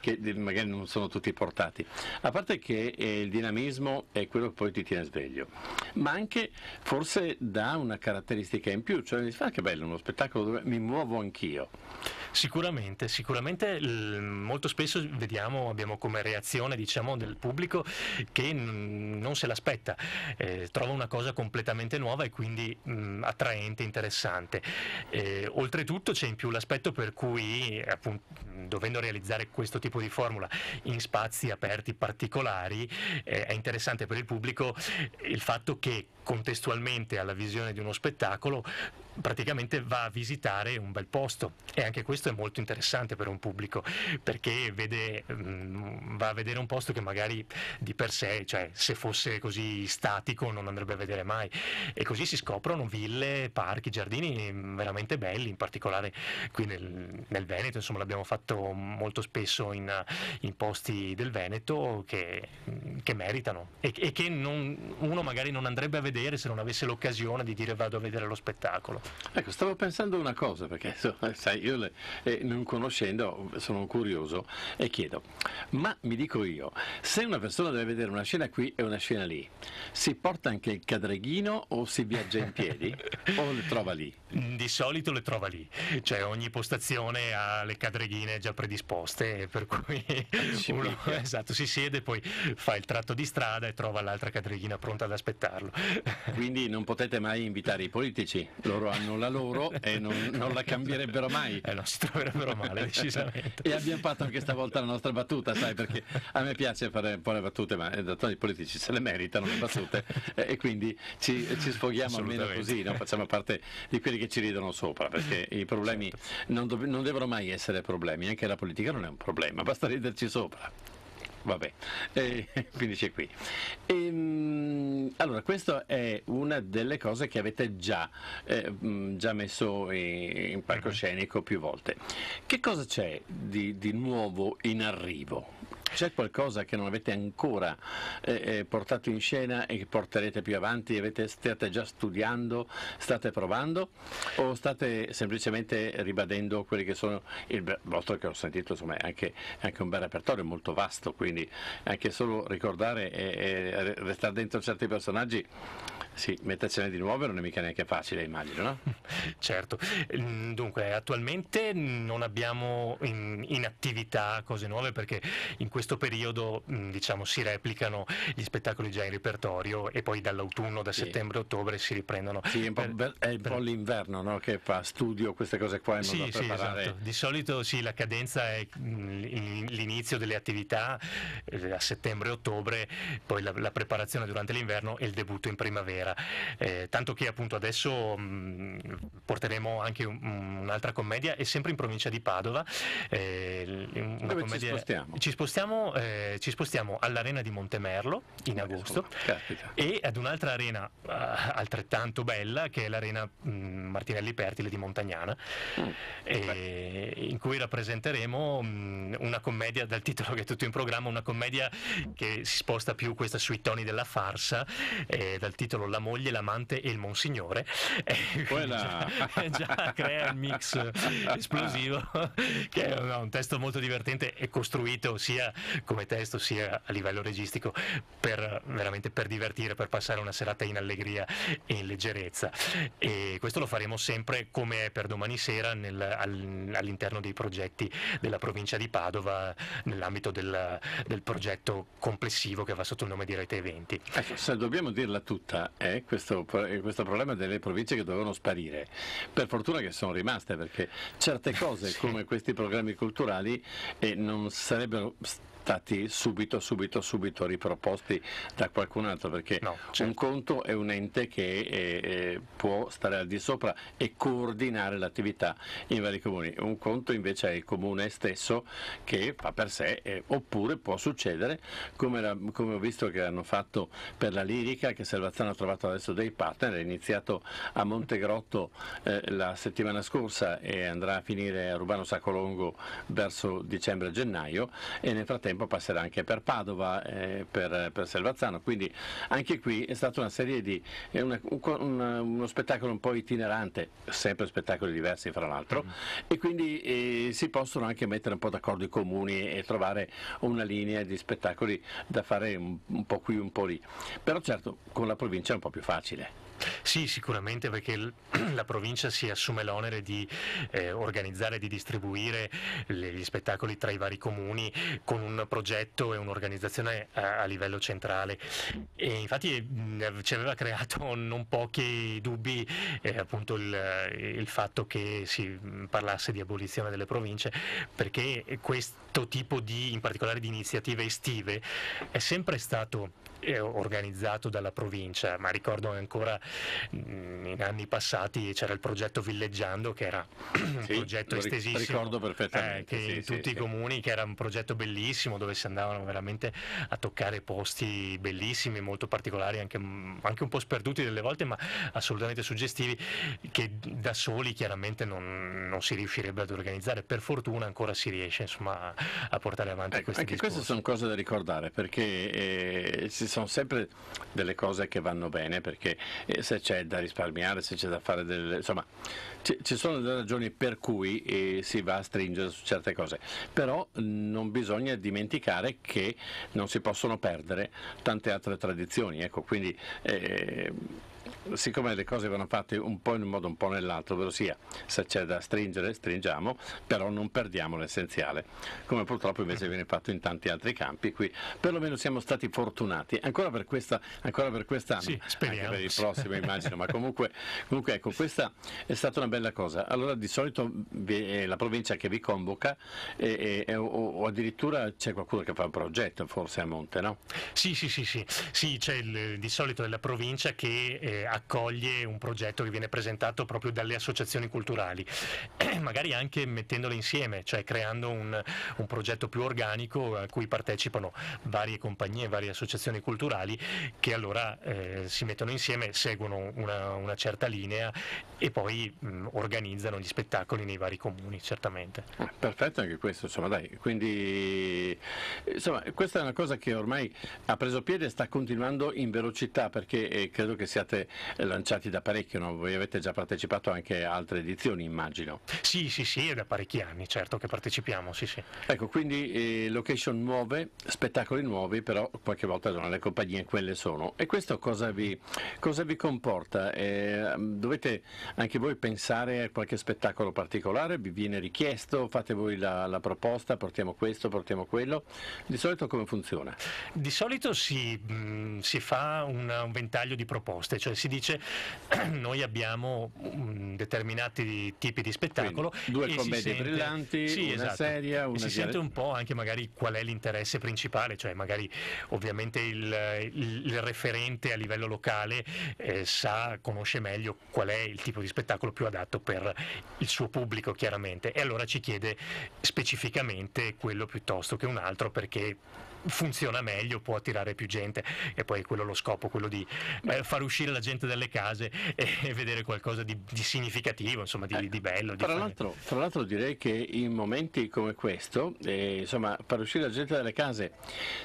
che magari non sono tutti portati. A parte che eh, il dinamismo è quello che poi ti tiene sveglio, ma anche forse dà una caratteristica in più, cioè mi fa ah, che bello uno spettacolo dove mi muovo anch'io. Sicuramente, sicuramente molto spesso vediamo, abbiamo come reazione diciamo, del pubblico che non se l'aspetta, eh, trova una cosa completamente nuova e quindi mh, mm, attraente, interessante. Eh, oltretutto c'è in più l'aspetto per cui appunto, dovendo realizzare questo tipo di formula in spazi aperti particolari eh, è interessante per il pubblico il fatto che contestualmente alla visione di uno spettacolo praticamente va a visitare un bel posto e anche questo è molto interessante per un pubblico perché vede, mm, va a vedere un posto che magari di per sé, cioè se fosse così statico non andrebbe a vedere mai e così si scoprono ville, parchi, giardini mm, veramente belli, in particolare qui nel, nel Veneto, insomma l'abbiamo fatto molto spesso in, in posti del Veneto che, mm, che meritano e, e che non, uno magari non andrebbe a vedere se non avesse l'occasione di dire vado a vedere lo spettacolo. Ecco, stavo pensando una cosa, perché sai, io le, eh, non conoscendo sono curioso e chiedo, ma mi dico io, se una persona deve vedere una scena qui e una scena lì, si porta anche il cadreghino o si viaggia in piedi o lo trova lì? di solito le trova lì, cioè ogni postazione ha le cadreghine già predisposte per cui uno esatto, si siede poi fa il tratto di strada e trova l'altra cadreghina pronta ad aspettarlo. Quindi non potete mai invitare i politici, loro hanno la loro e non, non la cambierebbero mai. Eh non si troverebbero male decisamente. e abbiamo fatto anche stavolta la nostra battuta, sai, perché a me piace fare un po' le battute, ma eh, i politici se le meritano le battute e quindi ci, ci sfoghiamo almeno così, no? facciamo parte di quelli che ci ridono sopra, perché eh, i problemi certo. non, dov- non devono mai essere problemi, anche la politica non è un problema, basta riderci sopra vabbè, eh, finisce qui. E, ehm, allora, questa è una delle cose che avete già, eh, già messo in, in palcoscenico più volte. Che cosa c'è di, di nuovo in arrivo? C'è qualcosa che non avete ancora eh, eh, portato in scena e che porterete più avanti? Avete, state già studiando, state provando o state semplicemente ribadendo quelli che sono il vostro che ho sentito insomma è anche, anche, un bel repertorio molto vasto quindi anche solo ricordare e, e restare dentro certi personaggi sì, mettercene di nuovo non è mica neanche facile, immagino, no? certo. Ehm, dunque, attualmente non abbiamo in, in, attività cose nuove perché in questo periodo, mm, diciamo, si replicano gli spettacoli già in repertorio e poi dall'autunno, da sì. settembre-ottobre si riprendono. Sì, è un po', per, è un po l'inverno, no? Che fa studio queste cose qua e non sì, sì, preparare. Esatto. Di solito sì, la cadenza è mm, l'inizio delle attività eh, a settembre-ottobre, poi la, la preparazione durante l'inverno e il debutto in primavera eccetera. Eh, tanto che appunto adesso mh, mm, porteremo anche un, mm, un'altra commedia e sempre in provincia di Padova. Eh, Dove commedia... ci spostiamo? Ci spostiamo, eh, ci spostiamo, all'arena di Montemerlo in agosto e ad un'altra arena uh, altrettanto bella che è l'arena mh, mm, Martinelli Pertile di Montagnana mm. e, in cui rappresenteremo mh, una commedia dal titolo che è tutto in programma, una commedia che si sposta più questa sui toni della farsa eh, dal titolo La la moglie, l'amante e il monsignore. E Quella. già, eh, già crea il mix esplosivo, che è un, un testo molto divertente e costruito sia come testo sia a livello registico per veramente per divertire, per passare una serata in allegria e in leggerezza. E questo lo faremo sempre come è per domani sera nel, all, all'interno dei progetti della provincia di Padova nell'ambito del, del progetto complessivo che va sotto il nome di Rete 20. Ecco, se dobbiamo dirla tutta, è questo, questo, problema delle province che dovevano sparire. Per fortuna che sono rimaste perché certe cose sì. come questi programmi culturali eh, non sarebbero stati subito, subito, subito riproposti da qualcun altro, perché no, certo. un conto è un ente che eh, eh, può stare al di sopra e coordinare l'attività in vari comuni, un conto invece è il comune stesso che fa per sé, eh, oppure può succedere, come, la, come, ho visto che hanno fatto per la Lirica, che Salvazzano ha trovato adesso dei partner, è iniziato a Montegrotto eh, la settimana scorsa e andrà a finire a Rubano Sacolongo verso dicembre-gennaio e nel frattempo tempo passerà anche per Padova e eh, per, per Selvazzano, quindi anche qui è stata una serie di, una, una, uno spettacolo un po' itinerante, sempre spettacoli diversi fra l'altro, mm. e quindi eh, si possono anche mettere un po' d'accordo i comuni e trovare una linea di spettacoli da fare un, un po' qui, un po' lì, però certo con la provincia è un po' più facile. Sì, sicuramente perché la provincia si assume l'onere di eh, organizzare e di distribuire le, gli spettacoli tra i vari comuni con un progetto e un'organizzazione a, a livello centrale. E infatti mh, mm, eh, ci aveva creato non pochi dubbi eh, appunto il, eh, il, fatto che si mm, parlasse di abolizione delle province, perché questo tipo di, in particolare di iniziative estive, è sempre stato eh, organizzato dalla provincia, ma ricordo ancora in anni passati c'era il progetto Villeggiando che era un sì, progetto estesissimo. Ricordo perfettamente. Eh, sì, in sì, tutti i comuni, che era un progetto bellissimo dove si andavano veramente a toccare posti bellissimi, molto particolari, anche, mm, anche un po' sperduti delle volte, ma assolutamente suggestivi, che da soli chiaramente non, non si riuscirebbe ad organizzare. Per fortuna ancora si riesce insomma, a portare avanti ecco, questi anche discorsi. queste sono cose da ricordare perché eh, ci sono sempre delle cose che vanno bene perché eh, se c'è da risparmiare, se c'è da fare delle... insomma, ci sono delle ragioni per cui eh, si va a stringere su certe cose, però mm, non bisogna dimenticare che non si possono perdere tante altre tradizioni, ecco, quindi eh, siccome le cose vanno fatte un po' in un modo, un po' nell'altro, ovvero sia, se c'è da stringere, stringiamo, però non perdiamo l'essenziale, come purtroppo invece viene fatto in tanti altri campi. Qui perlomeno siamo stati fortunati, ancora per, questa, ancora per quest'anno, sì, speriamo. per il prossimo immagino, ma comunque, comunque, ecco, questa è stata una bella cosa. Allora di solito è la provincia che vi convoca e, e, o, o, addirittura c'è qualcuno che fa un progetto forse a monte, no? Sì, sì, sì, sì, sì c'è il, di solito è la provincia che eh, ha accoglie un progetto che viene presentato proprio dalle associazioni culturali, magari anche mettendole insieme, cioè creando un, un progetto più organico a cui partecipano varie compagnie, varie associazioni culturali che allora eh, si mettono insieme, seguono una, una certa linea e poi mh, mm, organizzano gli spettacoli nei vari comuni, certamente. Eh, perfetto anche questo, insomma, dai, quindi insomma, questa è una cosa che ormai ha preso piede e sta continuando in velocità perché eh, credo che siate lanciati da parecchio, no? voi avete già partecipato anche a altre edizioni, immagino. Sì, sì, sì, è da parecchi anni, certo che partecipiamo, sì, sì. Ecco, quindi eh, location nuove, spettacoli nuovi, però qualche volta no, le compagnie quelle sono. E questo cosa vi, cosa vi comporta? Eh, dovete anche voi pensare a qualche spettacolo particolare, vi viene richiesto, fate voi la, la proposta, portiamo questo, portiamo quello. Di solito come funziona? Di solito si, mh, si fa una, un ventaglio di proposte, cioè si dice noi abbiamo mh, determinati tipi di spettacolo. Quindi, due commedie sente, brillanti, sì, una esatto. seria, una... E si sente un po' anche magari qual è l'interesse principale, cioè magari ovviamente il, il, il referente a livello locale eh, sa, conosce meglio qual è il tipo tipo di spettacolo più adatto per il suo pubblico chiaramente e allora ci chiede specificamente quello piuttosto che un altro perché funziona meglio, può attirare più gente e poi quello è lo scopo, quello di eh, far uscire la gente dalle case e, e vedere qualcosa di, di, significativo, insomma di, eh, di bello. Tra, di l'altro, tra, l'altro, direi che in momenti come questo, eh, insomma far uscire la gente dalle case,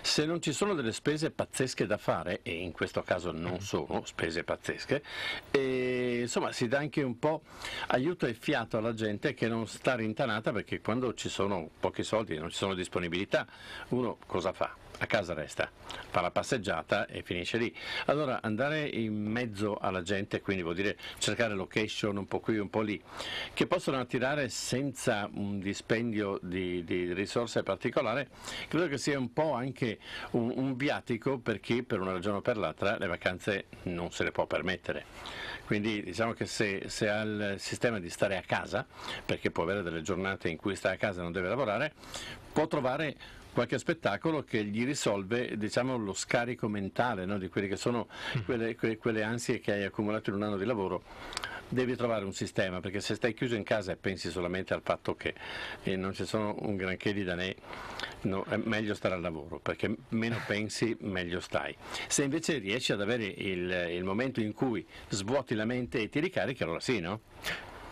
se non ci sono delle spese pazzesche da fare, e in questo caso non mm. sono spese pazzesche, eh, insomma si dà anche un po' aiuto e fiato alla gente che non sta rintanata perché quando ci sono pochi soldi, non ci sono disponibilità, uno cosa fa? a casa resta, fa la passeggiata e finisce lì. Allora andare in mezzo alla gente, quindi vuol dire cercare location un po' qui, un po' lì, che possono attirare senza un dispendio di, di risorse particolare, credo che sia un po' anche un, un viatico per chi per una ragione o per l'altra le vacanze non se le può permettere. Quindi diciamo che se, se ha il sistema di stare a casa, perché può avere delle giornate in cui sta a casa e non deve lavorare, può trovare qualche spettacolo che gli risolve diciamo, lo scarico mentale no? di quelle che sono mm. quelle, que, quelle ansie che hai accumulato in un anno di lavoro. Devi trovare un sistema perché se stai chiuso in casa e pensi solamente al fatto che eh, non ci sono un granché di danè, no, è meglio stare al lavoro perché meno pensi meglio stai. Se invece riesci ad avere il, il momento in cui svuoti la mente e ti ricarichi, allora sì, no?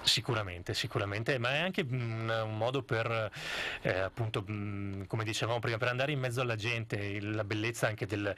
Sicuramente, sicuramente, ma è anche un, mm, un modo per, eh, appunto, mh, mm, come dicevamo prima, per andare in mezzo alla gente, la bellezza anche del,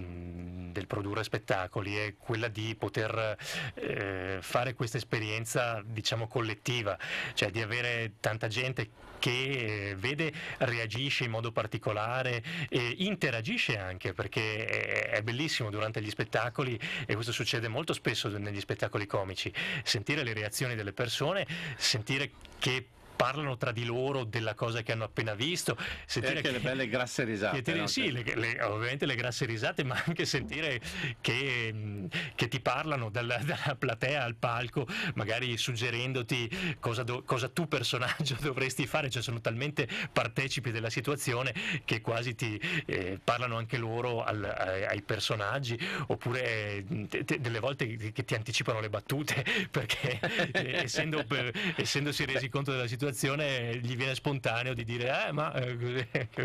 mm, del produrre spettacoli è quella di poter eh, fare questa esperienza, diciamo, collettiva, cioè di avere tanta gente che eh, vede, reagisce in modo particolare e interagisce anche, perché è, è bellissimo durante gli spettacoli e questo succede molto spesso negli spettacoli comici, sentire le reazioni delle delle persone, sentire che parlano tra di loro della cosa che hanno appena visto. Eh, sentire che, le belle grasse risate. Che, no? Sì, le, le, ovviamente le grasse risate, ma anche sentire che, mm, che ti parlano dalla, dalla, platea al palco, magari suggerendoti cosa, do, cosa, tu personaggio dovresti fare, cioè sono talmente partecipi della situazione che quasi ti eh, parlano anche loro al, ai, ai, personaggi, oppure mm, te, te, delle volte che ti anticipano le battute, perché eh, essendo, eh, essendosi resi conto della situazione, situazione gli viene spontaneo di dire eh ma eh, ecco.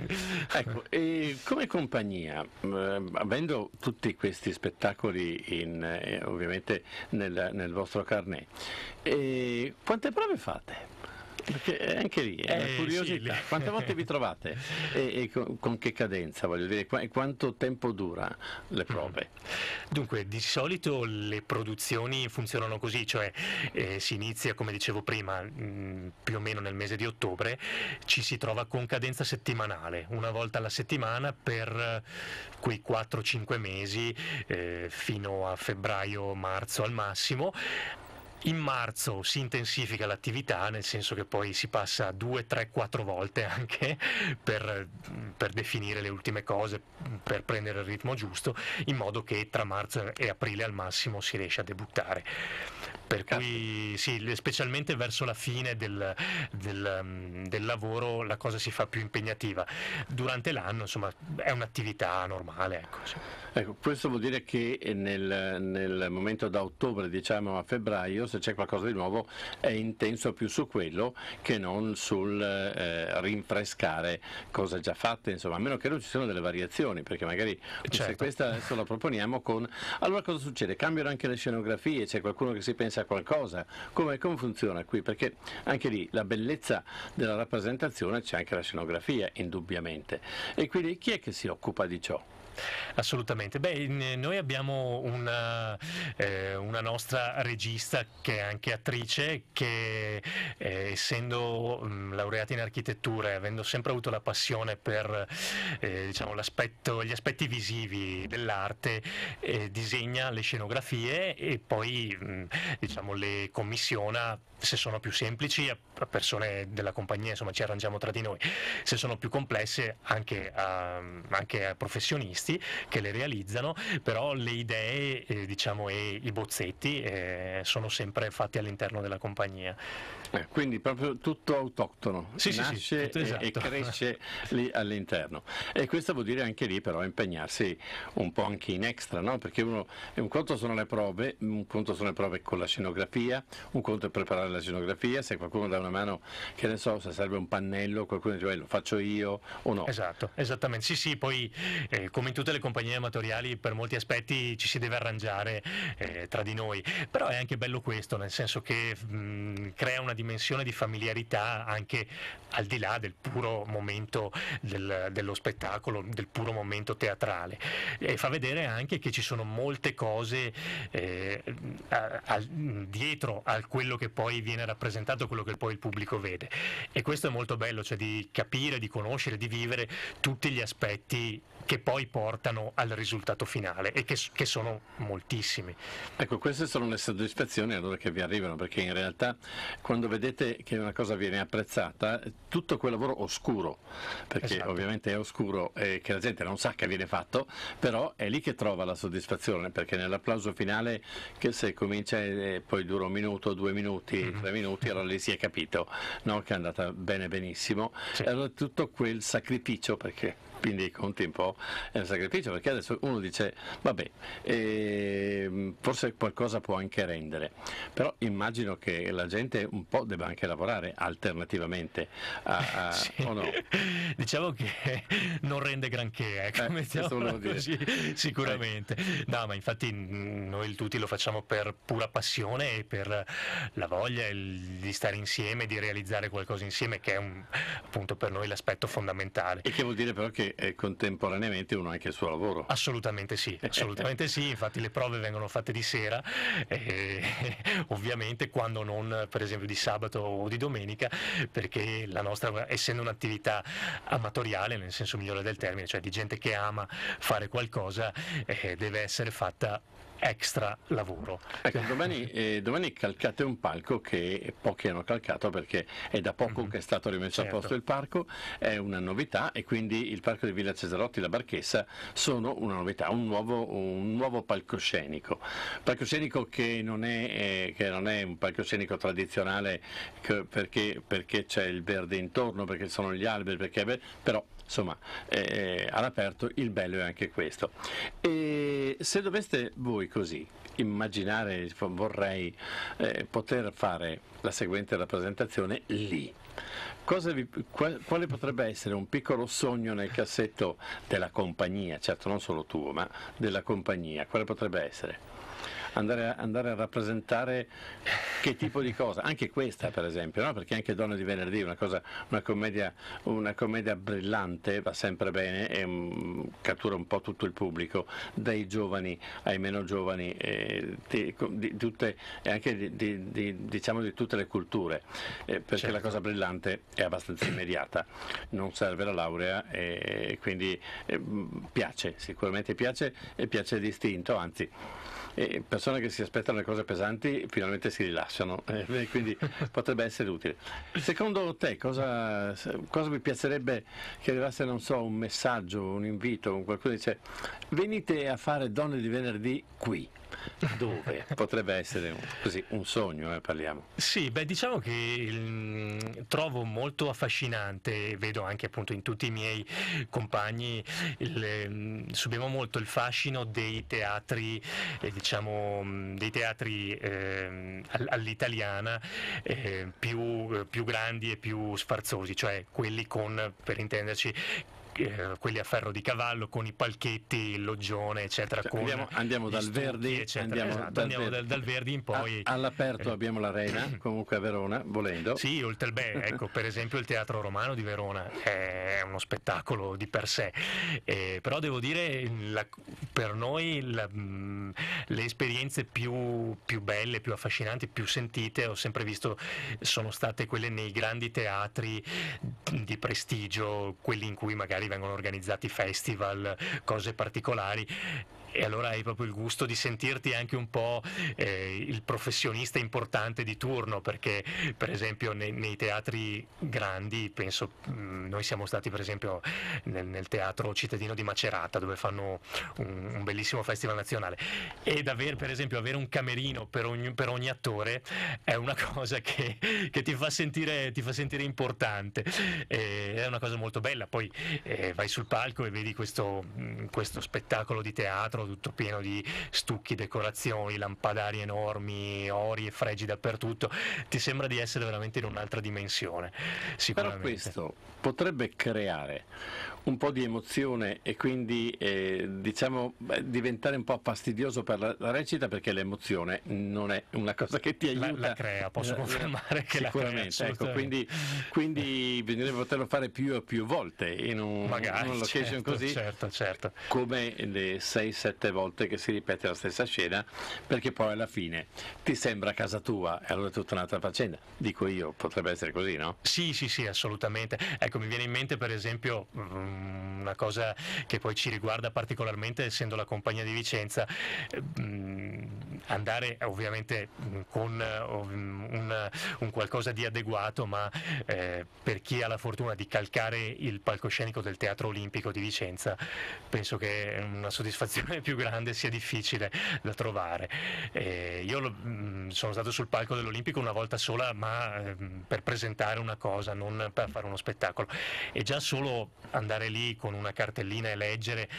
ecco e come compagnia ehm, avendo tutti questi spettacoli in, eh, ovviamente nel, nel vostro carnet eh, quante prove fate? Perché anche lì è eh, curiosità. Sì, Quante volte vi trovate e, e con, con, che cadenza? Voglio dire, qu- quanto tempo dura le prove? Dunque, di solito le produzioni funzionano così, cioè eh, si inizia, come dicevo prima, mh, mm, più o meno nel mese di ottobre, ci si trova con cadenza settimanale, una volta alla settimana per quei 4-5 mesi eh, fino a febbraio-marzo al massimo in marzo si intensifica l'attività, nel senso che poi si passa due, tre, quattro volte anche per, per, definire le ultime cose, per prendere il ritmo giusto, in modo che tra marzo e aprile al massimo si riesce a debuttare per certo. cui sì, specialmente verso la fine del, del, mm, del, lavoro la cosa si fa più impegnativa. Durante l'anno insomma è un'attività normale. Ecco, sì. ecco questo vuol dire che eh, nel, nel, momento da ottobre diciamo a febbraio se c'è qualcosa di nuovo è intenso più su quello che non sul eh, rinfrescare cose già fatte, insomma a meno che non ci siano delle variazioni, perché magari certo. se questa adesso la proponiamo con... Allora cosa succede? Cambiano anche le scenografie, c'è qualcuno che si si pensa a qualcosa, come, come funziona qui, perché anche lì la bellezza della rappresentazione c'è anche la scenografia, indubbiamente. E quindi chi è che si occupa di ciò? Assolutamente. Beh, eh, noi abbiamo una, eh, una, nostra regista che è anche attrice che eh, essendo mh, mm, laureata in architettura e avendo sempre avuto la passione per eh, diciamo, gli aspetti visivi dell'arte, eh, disegna le scenografie e poi mh, mm, diciamo, le commissiona se sono più semplici a persone della compagnia, insomma ci arrangiamo tra di noi, se sono più complesse anche a, anche a professionisti artisti che le realizzano, però le idee eh, diciamo, e i bozzetti eh, sono sempre fatti all'interno della compagnia. Eh, quindi proprio tutto autoctono, sì, nasce sì, sì, tutto esatto. e, cresce lì all'interno. E questo vuol dire anche lì però impegnarsi un po' anche in extra, no? perché uno, un conto sono le prove, un conto sono le prove con la scenografia, un conto è preparare la scenografia, se qualcuno dà una mano, che ne so, se serve un pannello, qualcuno dice lo faccio io o no. Esatto, esattamente, sì sì, poi eh, come in tutte le compagnie amatoriali per molti aspetti ci si deve arrangiare eh, tra di noi, però è anche bello questo, nel senso che mh, mm, crea una dimensione dimensione di familiarità anche al di là del puro momento del, dello spettacolo, del puro momento teatrale e fa vedere anche che ci sono molte cose eh, a, a, dietro a quello che poi viene rappresentato, quello che poi il pubblico vede e questo è molto bello, cioè di capire, di conoscere, di vivere tutti gli aspetti che poi portano al risultato finale e che, che sono moltissimi. Ecco, queste sono le soddisfazioni allora che vi arrivano, perché in realtà quando vedete che una cosa viene apprezzata, tutto quel lavoro oscuro, perché esatto. ovviamente è oscuro e che la gente non sa che viene fatto, però è lì che trova la soddisfazione, perché nell'applauso finale che se comincia e poi dura un minuto, due minuti, mm-hmm. tre minuti, allora lì si è capito no? che è andata bene benissimo. Sì. Allora tutto quel sacrificio, perché dei conti un po' è un sacrificio perché adesso uno dice vabbè eh, forse qualcosa può anche rendere però immagino che la gente un po' debba anche lavorare alternativamente a, a, sì. o no? diciamo che non rende granché ecco, eh, eh diciamo sicuramente eh. no ma infatti mm, noi tutti lo facciamo per pura passione e per la voglia di stare insieme di realizzare qualcosa insieme che è un, appunto per noi l'aspetto fondamentale e che vuol dire però che e, contemporaneamente uno anche il suo lavoro. Assolutamente sì, assolutamente sì, infatti le prove vengono fatte di sera, e, ovviamente quando non per esempio di sabato o di domenica, perché la nostra, essendo un'attività amatoriale nel senso migliore del termine, cioè di gente che ama fare qualcosa, eh, deve essere fatta extra lavoro. Ecco, domani, eh, domani, calcate un palco che pochi hanno calcato perché è da poco mm-hmm. che è stato rimesso certo. a posto il parco, è una novità e quindi il parco di Villa Cesarotti e la Barchessa sono una novità, un nuovo, un nuovo palcoscenico. Palcoscenico che non è, eh, che non è un palcoscenico tradizionale che, perché, perché, c'è il verde intorno, perché sono gli alberi, perché, beh, però insomma eh, all'aperto il bello è anche questo. E se doveste voi così, immaginare, vorrei eh, poter fare la seguente rappresentazione lì. Vi, qual, quale potrebbe essere un piccolo sogno nel cassetto della compagnia, certo non solo tuo, ma della compagnia? Quale potrebbe essere? andare a, andare a rappresentare che tipo di cosa, anche questa per esempio, no? perché anche Donne di Venerdì è una, una, commedia, una commedia brillante, va sempre bene e um, cattura un po' tutto il pubblico, dai giovani ai meno giovani, eh, di, di, tutte, e anche di, diciamo di tutte le culture, eh, perché certo. la cosa brillante è abbastanza immediata, non serve la laurea e quindi eh, piace, sicuramente piace e piace distinto, anzi e persone che si aspettano le cose pesanti finalmente si rilassano, eh, quindi potrebbe essere utile. Secondo te cosa, cosa, mi piacerebbe che arrivasse, non so, un messaggio, un invito, un qualcosa che dice venite a fare donne di venerdì qui? dove potrebbe essere un, così un sogno, eh, parliamo. Sì, beh, diciamo che il, mm, trovo molto affascinante, vedo anche appunto in tutti i miei compagni, il, mm, subiamo molto il fascino dei teatri, eh, diciamo, mm, dei teatri ehm, eh, all'italiana più, più grandi e più sfarzosi, cioè quelli con, per intenderci, eh, quelli a ferro di cavallo con i palchetti, il loggione, eccetera. Cioè, andiamo, andiamo, dal, stupi, verdi, eccetera, andiamo, esatto, dal, andiamo verdi. Dal, verdi, in poi. A, all'aperto eh. abbiamo l'arena, comunque a Verona, volendo. Sì, oltre il beh, ecco, per esempio il Teatro Romano di Verona è uno spettacolo di per sé, eh, però devo dire la, per noi la, mm, le esperienze più, più belle, più affascinanti, più sentite, ho sempre visto, sono state quelle nei grandi teatri di prestigio, quelli in cui magari magari vengono organizzati festival, cose particolari e allora hai proprio il gusto di sentirti anche un po' eh, il professionista importante di turno, perché per esempio nei, nei teatri grandi, penso, mh, mm, noi siamo stati per esempio nel, nel, teatro cittadino di Macerata, dove fanno un, un bellissimo festival nazionale, ed avere per esempio avere un camerino per ogni, per ogni attore è una cosa che, che ti, fa sentire, ti, fa sentire, importante, e è una cosa molto bella, poi eh, vai sul palco e vedi questo, mm, questo spettacolo di teatro cielo tutto pieno di stucchi, decorazioni, lampadari enormi, ori e fregi dappertutto, ti sembra di essere veramente in un'altra dimensione. Però questo potrebbe creare un po' di emozione e quindi eh, diciamo diventare un po' fastidioso per la, la, recita perché l'emozione non è una cosa che ti aiuta. La, la crea, posso eh, confermare che la crea. Sicuramente, Ecco, certo. quindi, quindi bisognerebbe poterlo fare più e più volte in un, Magari, in location certo, così, certo, certo. come le 6-7 volte che si ripete la stessa scena, perché poi alla fine ti sembra casa tua e allora è tutta un'altra faccenda. Dico io, potrebbe essere così, no? Sì, sì, sì, assolutamente. Ecco, mi viene in mente per esempio mm, Mm, una cosa che poi ci riguarda particolarmente essendo la compagnia di Vicenza, mm, andare ovviamente mm, con eh, un, un qualcosa di adeguato, ma eh, per chi ha la fortuna di calcare il palcoscenico del Teatro Olimpico di Vicenza, penso che una soddisfazione più grande sia difficile da trovare. Eh, io sono stato sul palco dell'Olimpico una volta sola, ma ehm, per presentare una cosa, non per fare uno spettacolo. E già solo andare stare lì con una cartellina e leggere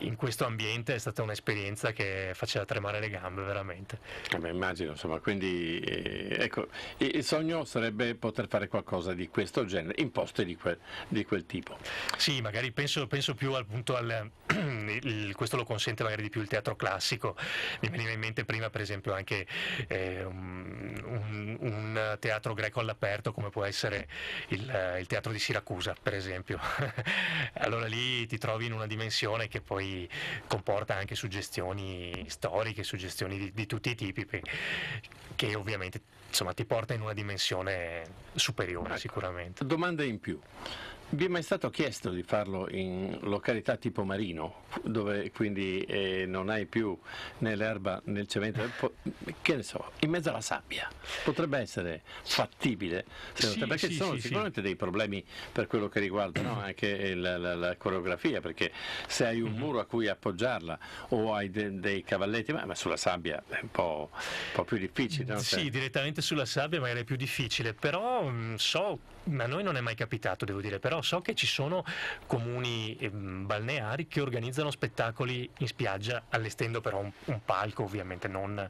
in questo ambiente è stata un'esperienza che faceva tremare le gambe veramente. Eh immagino, insomma, quindi eh, ecco, il sogno sarebbe poter fare qualcosa di questo genere, imposte di quel, di quel tipo. Sì, magari penso, penso più al punto al... il, questo lo consente magari di più il teatro classico, mi veniva in mente prima per esempio anche eh, un, un, un, teatro greco all'aperto come può essere il, eh, il teatro di Siracusa per esempio. allora lì ti trovi in una dimensione che poi comporta anche suggestioni storiche, suggestioni di, di tutti i tipi, che ovviamente insomma, ti porta in una dimensione superiore ecco. sicuramente. Domanda in più. Vi è mai stato chiesto di farlo in località tipo marino, dove quindi eh, non hai più né l'erba né il cemento, che ne so, in mezzo alla sabbia? Potrebbe essere fattibile, sì, te, perché ci sì, sono sì, sicuramente dei problemi per quello che riguarda no? anche la, la, la, coreografia, perché se hai un mhm. muro a cui appoggiarla o hai de, dei cavalletti, ma, ma, sulla sabbia è un po', un po più difficile. No? Sì, cioè direttamente sulla sabbia magari è più difficile, però mh, mm, so ma a noi non è mai capitato, devo dire, però so che ci sono comuni ehm, balneari che organizzano spettacoli in spiaggia, allestendo però un, un palco, ovviamente non,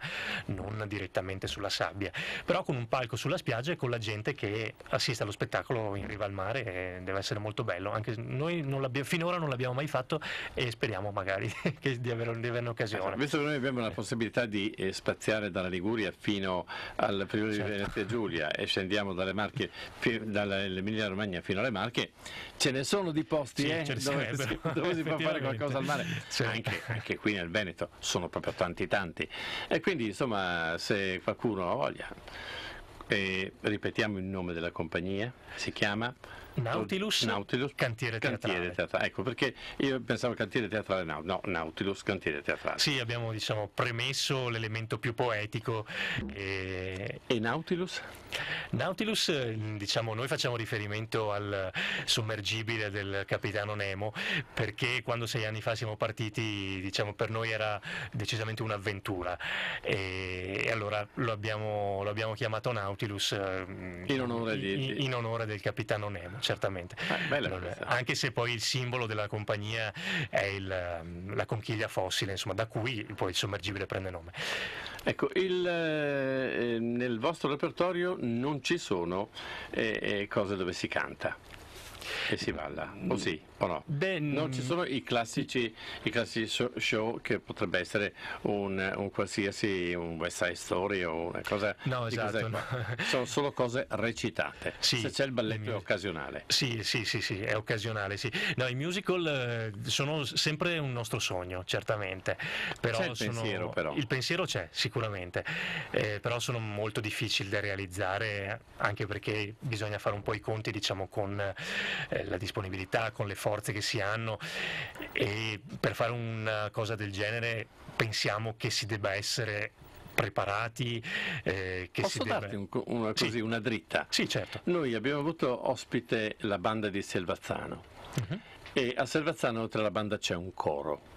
non, direttamente sulla sabbia, però con un palco sulla spiaggia e con la gente che assiste allo spettacolo in riva al mare, e deve essere molto bello, anche noi non finora non l'abbiamo mai fatto e speriamo magari di avere, di avere un'occasione. Allora, ah, visto che noi abbiamo la possibilità di eh, spaziare dalla Liguria fino al Friuli certo. di Venezia Giulia e scendiamo dalle Marche, fi, da dall'Emilia Romagna fino alle Marche, ce ne sono di posti sì, eh, dove, si, dove si può fare qualcosa al mare, sì. anche, anche, qui nel Veneto sono proprio tanti tanti. E quindi insomma se qualcuno ha voglia, eh, ripetiamo il nome della compagnia, si chiama Nautilus, Nautilus cantiere, cantiere teatrale. teatrale. Ecco perché io pensavo cantiere teatrale, no, no Nautilus cantiere teatrale. Sì, abbiamo diciamo, premesso l'elemento più poetico. E... e... Nautilus? Nautilus, diciamo, noi facciamo riferimento al sommergibile del capitano Nemo perché quando sei anni fa siamo partiti, diciamo, per noi era decisamente un'avventura e, e allora lo abbiamo, lo abbiamo, chiamato Nautilus ehm, in onore, di... in, in onore del capitano Nemo certamente. Eh, Anche se poi il simbolo della compagnia è il, la conchiglia fossile, insomma, da cui poi il sommergibile prende nome. Ecco, il, eh, eh nel vostro repertorio non ci sono eh, eh, cose dove si canta e si balla, o sì? o no? Ben... Non ci sono i classici, i classici show che potrebbe essere un, un, qualsiasi un West Side Story o una cosa. No, esatto. No. Sono solo cose recitate. Sì, Se c'è il balletto è occasionale. Sì, sì, sì, sì, è occasionale. Sì. No, i musical eh, sono sempre un nostro sogno, certamente. Però c'è il sono... pensiero, però. Il pensiero c'è, sicuramente. Eh, però sono molto difficili da realizzare, anche perché bisogna fare un po' i conti, diciamo, con eh, la disponibilità, con le forze che si hanno e per fare una cosa del genere pensiamo che si debba essere preparati. Eh, che Posso si debba... darti un, una, così, sì. una dritta? Sì, certo. Noi abbiamo avuto ospite la banda di Selvazzano uh-huh. e a Selvazzano oltre alla banda c'è un coro.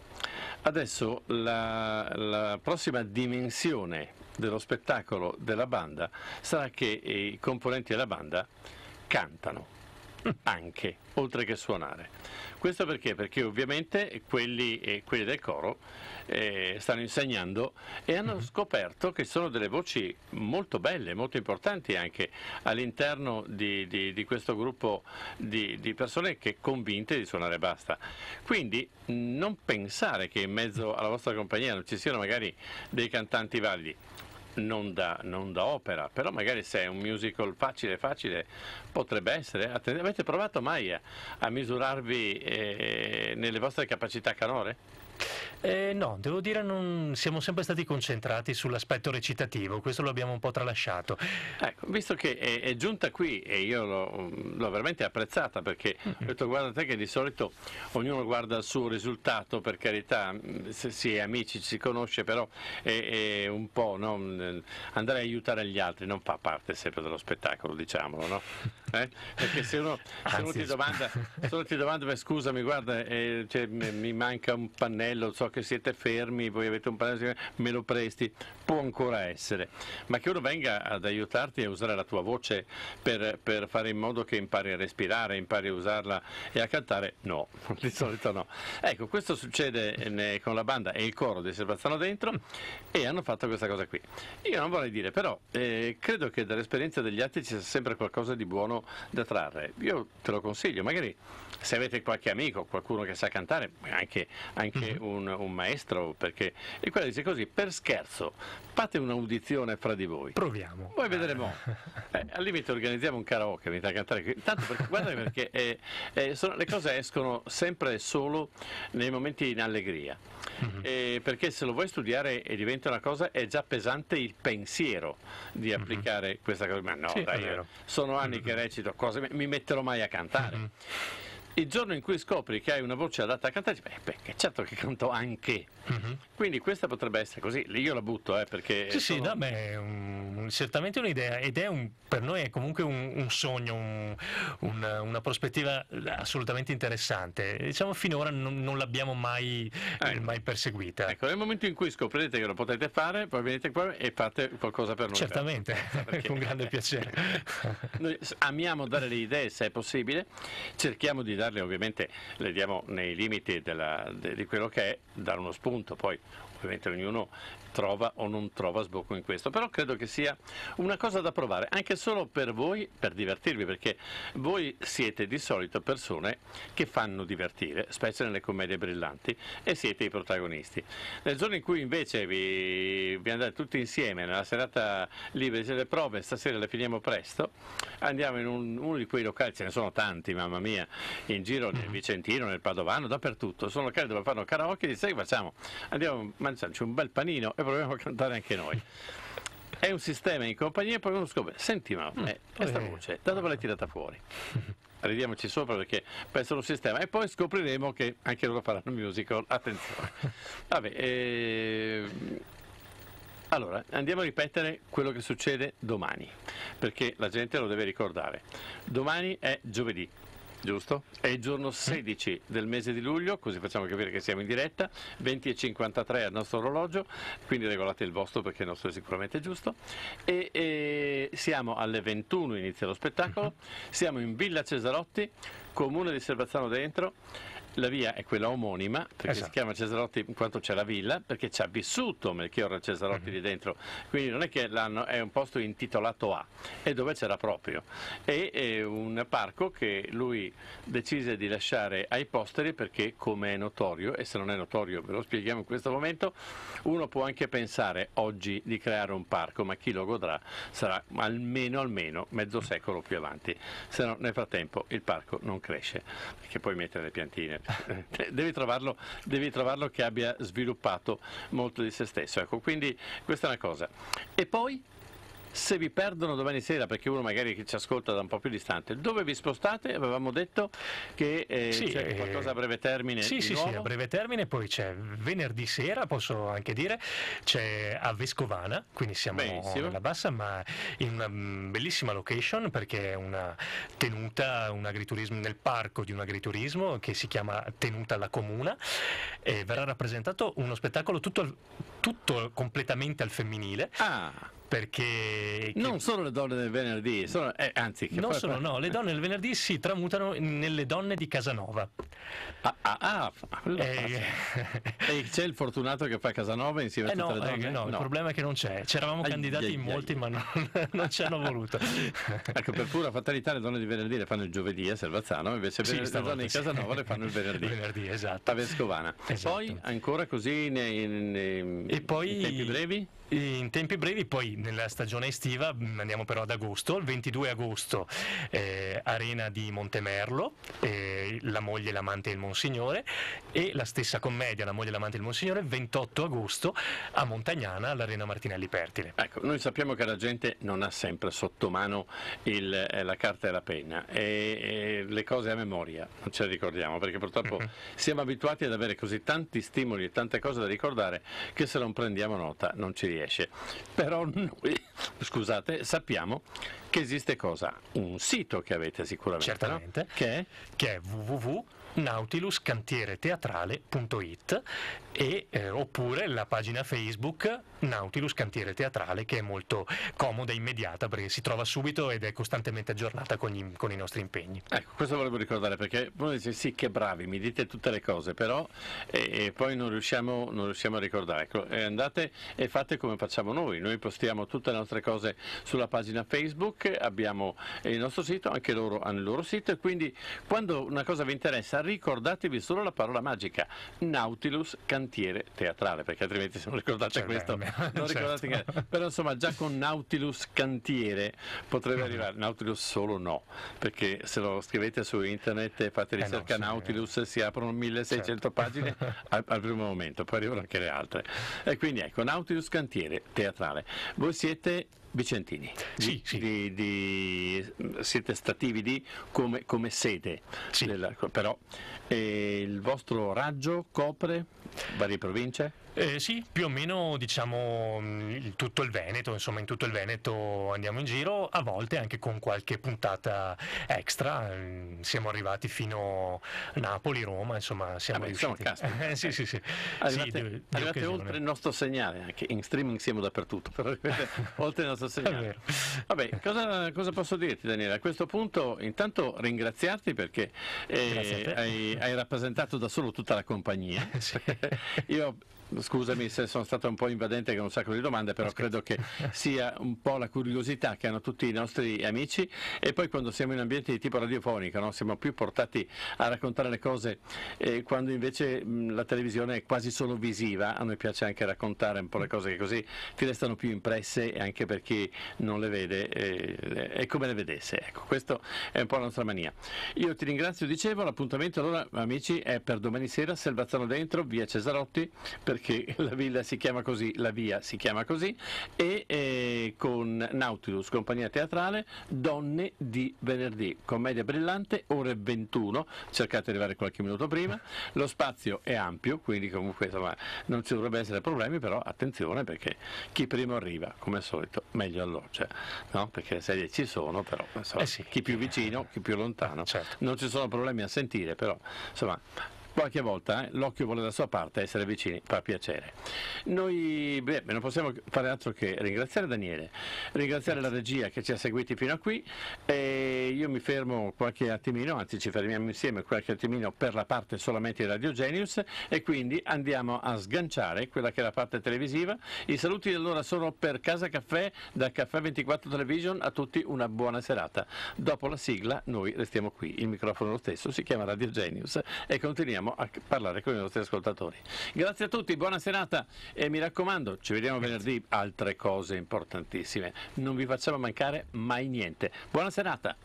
Adesso la, la, prossima dimensione dello spettacolo della banda sarà che i componenti della banda cantano anche, oltre che suonare. Questo perché? Perché ovviamente quelli, eh, quelli del coro eh, stanno insegnando e hanno mhm. scoperto che sono delle voci molto belle, molto importanti anche all'interno di, di, di questo gruppo di, di, persone che convinte di suonare basta. Quindi non pensare che in mezzo alla vostra compagnia non ci siano magari dei cantanti validi non da, non da, opera, però magari se è un musical facile facile potrebbe essere. Avete provato mai a, a misurarvi eh, nelle vostre capacità canore? Eh, no, devo dire non siamo sempre stati concentrati sull'aspetto recitativo, questo lo abbiamo un po' tralasciato. Ecco, visto che è, è giunta qui e io l'ho, l'ho veramente apprezzata perché mm-hmm. ho detto guarda te che di solito ognuno guarda il suo risultato, per carità, se si è amici si conosce, però è, è un po' no? Mm, andare a aiutare gli altri non fa parte sempre dello spettacolo, diciamolo, no? Eh? Perché se uno, se uno ti domanda, se uno ti domanda beh, scusami, guarda, eh, cioè, mi manca un pannello, so che siete fermi, voi avete un pannello, me lo presti, può ancora essere, ma che uno venga ad aiutarti a usare la tua voce per, per fare in modo che impari a respirare, impari a usarla e a cantare, no, di solito no. Ecco, questo succede eh, con la banda e il coro di Silvazzano dentro e hanno fatto questa cosa qui. Io non vorrei dire, però eh, credo che dall'esperienza degli altri ci sia sempre qualcosa di buono da trarre. Io te lo consiglio, magari se avete qualche amico, qualcuno che sa cantare, anche, anche mhm. un, un, maestro, perché e quella dice così, per scherzo, fate un'audizione fra di voi. Proviamo. Poi vedremo. Ah. Eh, al limite organizziamo un karaoke, mi da cantare. Tanto perché, guardate perché eh, eh, sono, le cose escono sempre e solo nei momenti in allegria. Mm-hmm. perché se lo vuoi studiare e diventa una cosa, è già pesante il pensiero di mhm. applicare mm-hmm. questa cosa. Ma no, sì, dai, sono anni mm-hmm. che recito, cosa mi metterò mai a cantare? Mm-hmm il giorno in cui scopri che hai una voce adatta a cantare, beh, beh certo che canto anche. Mm-hmm. Quindi questa potrebbe essere così, io la butto, eh, perché... Sì, sono... sì, da me è un, certamente un'idea ed è un, per noi è comunque un, un sogno, una, una prospettiva eh, assolutamente interessante. Diciamo finora non, non l'abbiamo mai, eh. mai, perseguita. Ecco, nel momento in cui scoprirete che lo potete fare, poi venite qua e fate qualcosa per noi. Certamente, ecco, perché... con grande piacere. noi amiamo dare le idee se è possibile, cerchiamo di darle ovviamente le diamo nei limiti della, de, di quello che è, dare uno spunto, poi ovviamente ognuno trova o non trova sbocco in questo, però credo che sia una cosa da provare, anche solo per voi, per divertirvi, perché voi siete di solito persone che fanno divertire, specie nelle commedie brillanti, e siete i protagonisti. Nel giorno in cui invece vi, vi andate tutti insieme, nella serata libera delle prove, stasera le finiamo presto, andiamo in un, uno di quei locali, ce ne sono tanti, mamma mia, in giro nel Vicentino, nel Padovano, dappertutto, sono locali dove fanno karaoke, e di sai facciamo? Andiamo a mangiarci un bel panino e eh, proviamo a cantare anche noi. È un sistema in compagnia e poi uno scopre, senti ma mm, eh, questa eh. voce, da dove l'hai tirata fuori? Ridiamoci sopra perché penso un sistema e poi scopriremo che anche loro faranno musical, attenzione. Vabbè, eh, allora, andiamo a ripetere quello che succede domani, perché la gente lo deve ricordare. Domani è giovedì, Giusto? È il giorno 16 del mese di luglio, così facciamo capire che siamo in diretta, 20.53 al nostro orologio, quindi regolate il vostro perché il nostro è sicuramente giusto. E, e siamo alle 21, inizia lo spettacolo, siamo in Villa Cesarotti, comune di Servazzano Dentro, la via è quella omonima, perché esatto. si chiama Cesarotti in quanto c'è la villa, perché ci ha vissuto Melchiorre Cesarotti mm-hmm. lì dentro, quindi non è che l'anno è un posto intitolato a, è dove c'era proprio, e è un parco che lui decise di lasciare ai posteri perché come è notorio, e se non è notorio ve lo spieghiamo in questo momento, uno può anche pensare oggi di creare un parco, ma chi lo godrà sarà almeno almeno mezzo secolo più avanti, se no nel frattempo il parco non cresce, perché puoi mettere le piantine eh, devi trovarlo, devi trovarlo che abbia sviluppato molto di se stesso. Ecco, quindi questa è una cosa. E poi se vi perdono domani sera, perché uno magari che ci ascolta da un po' più distante, dove vi spostate? Avevamo detto che eh, sì, c'è eh, qualcosa a breve termine. Sì, sì, nuovo. sì, a breve termine, poi c'è venerdì sera, posso anche dire, c'è a Vescovana, quindi siamo Benissimo. nella bassa, ma in una mm, bellissima location perché è una tenuta, un agriturismo nel parco di un agriturismo che si chiama Tenuta alla Comuna e verrà rappresentato uno spettacolo tutto, tutto completamente al femminile. Ah perché non sono le donne del venerdì sono, eh, anzi non poi, solo no le donne del venerdì si tramutano nelle donne di Casanova ah, ah, ah eh, e c'è il fortunato che fa Casanova insieme eh, a tutte no, le eh, donne no, no, il problema è che non c'è c'eravamo candidati ai, in molti ai, ma non, non ci hanno voluto ecco per pura fatalità le donne di venerdì le fanno il giovedì a Selvazzano invece sì, le donne di Casanova le fanno il venerdì venerdì esatto a Vescovana esatto. e poi ancora così nei, nei, nei, e poi, in tempi brevi in tempi brevi, poi nella stagione estiva andiamo però ad agosto, il 22 agosto eh, Arena di Montemerlo, eh, La moglie, e l'amante del Monsignore e la stessa commedia La moglie, e l'amante e il Monsignore 28 agosto a Montagnana all'Arena Martinelli Pertile. Ecco, noi sappiamo che la gente non ha sempre sotto mano il, eh, la carta e la penna e, e, le cose a memoria, non ce le ricordiamo perché purtroppo mhm. siamo abituati ad avere così tanti stimoli e tante cose da ricordare che se non prendiamo nota non ci riescono riesce. Però noi, scusate, sappiamo che esiste cosa? Un sito che avete sicuramente, Certamente, no? che, è? che è www.nautiluscantiereteatrale.it e, eh, oppure la pagina Facebook Nautilus Cantiere Teatrale che è molto comoda e immediata perché si trova subito ed è costantemente aggiornata con, gli, con i nostri impegni. Ecco, questo volevo ricordare perché uno dice sì che bravi, mi dite tutte le cose, però e, e poi non riusciamo, non riusciamo, a ricordare. Ecco, e eh, andate e fate come facciamo noi, noi postiamo tutte le nostre cose sulla pagina Facebook, abbiamo il nostro sito, anche loro hanno il loro sito e quindi quando una cosa vi interessa ricordatevi solo la parola magica, Nautilus Cantiere cantiere teatrale, perché altrimenti se non ricordate C'è cioè, questo, non certo. ricordate che... Però insomma già con Nautilus cantiere potrebbe arrivare, Nautilus solo no, perché se lo scrivete su internet e fate ricerca eh no, sì, Nautilus eh. si aprono 1600 certo. pagine al, al, primo momento, poi arrivano anche le altre. E quindi ecco, Nautilus cantiere teatrale. Voi siete Vicentini, sì, di, sì. Di, di, siete stativi di come, come sede, sì. della, però eh, il vostro raggio copre varie province? Eh, sì, più o meno diciamo mm, il, tutto il Veneto, insomma in tutto il Veneto andiamo in giro, a volte anche con qualche puntata extra, mm, siamo arrivati fino a Napoli, Roma, insomma siamo ah, beh, riusciti. Insomma, eh, sì, sì, sì. Arrivate, sì, di, arrivate di oltre il nostro segnale, anche in streaming siamo dappertutto, però oltre il nostro segnale. Vabbè, cosa, cosa, posso dirti Daniele? A questo punto intanto ringraziarti perché eh, hai, hai, rappresentato da solo tutta la compagnia. Sì. Io Scusami se sono stato un po' invadente con un sacco di domande, però credo che sia un po' la curiosità che hanno tutti i nostri amici e poi quando siamo in ambienti di tipo radiofonico no? siamo più portati a raccontare le cose eh, quando invece mh, la televisione è quasi solo visiva, a noi piace anche raccontare un po' le mm. cose che così ti restano più impresse anche per chi non le vede eh, e, è come le vedesse. Ecco, questa è un po' la nostra mania. Io ti ringrazio, dicevo, l'appuntamento allora amici è per domani sera, Selvazzano Dentro, via Cesarotti, per perché la villa si chiama così, la via si chiama così, e eh, con Nautilus, compagnia teatrale, Donne di venerdì, commedia brillante, ore 21, cercate di arrivare qualche minuto prima, lo spazio è ampio, quindi comunque insomma, non ci dovrebbero essere problemi, però attenzione perché chi prima arriva, come al solito, meglio alloggia, cioè, no? perché le sedie ci sono, però insomma, eh sì. chi più vicino, chi più lontano, certo. non ci sono problemi a sentire, però insomma Qualche volta eh, l'occhio vuole da sua parte essere vicini, fa piacere. Noi beh, non possiamo fare altro che ringraziare Daniele, ringraziare la regia che ci ha seguiti fino a qui e io mi fermo qualche attimino, anzi ci fermiamo insieme qualche attimino per la parte solamente di Radio Genius e quindi andiamo a sganciare quella che è la parte televisiva. I saluti allora sono per Casa Caffè da Caffè 24 Television, a tutti una buona serata. Dopo la sigla noi restiamo qui, il microfono lo stesso si chiama Radio Genius e continuiamo torniamo a parlare con i nostri ascoltatori. Grazie a tutti, buona serata e mi raccomando, ci vediamo venerdì, altre cose importantissime. Non vi facciamo mancare mai niente. Buona serata.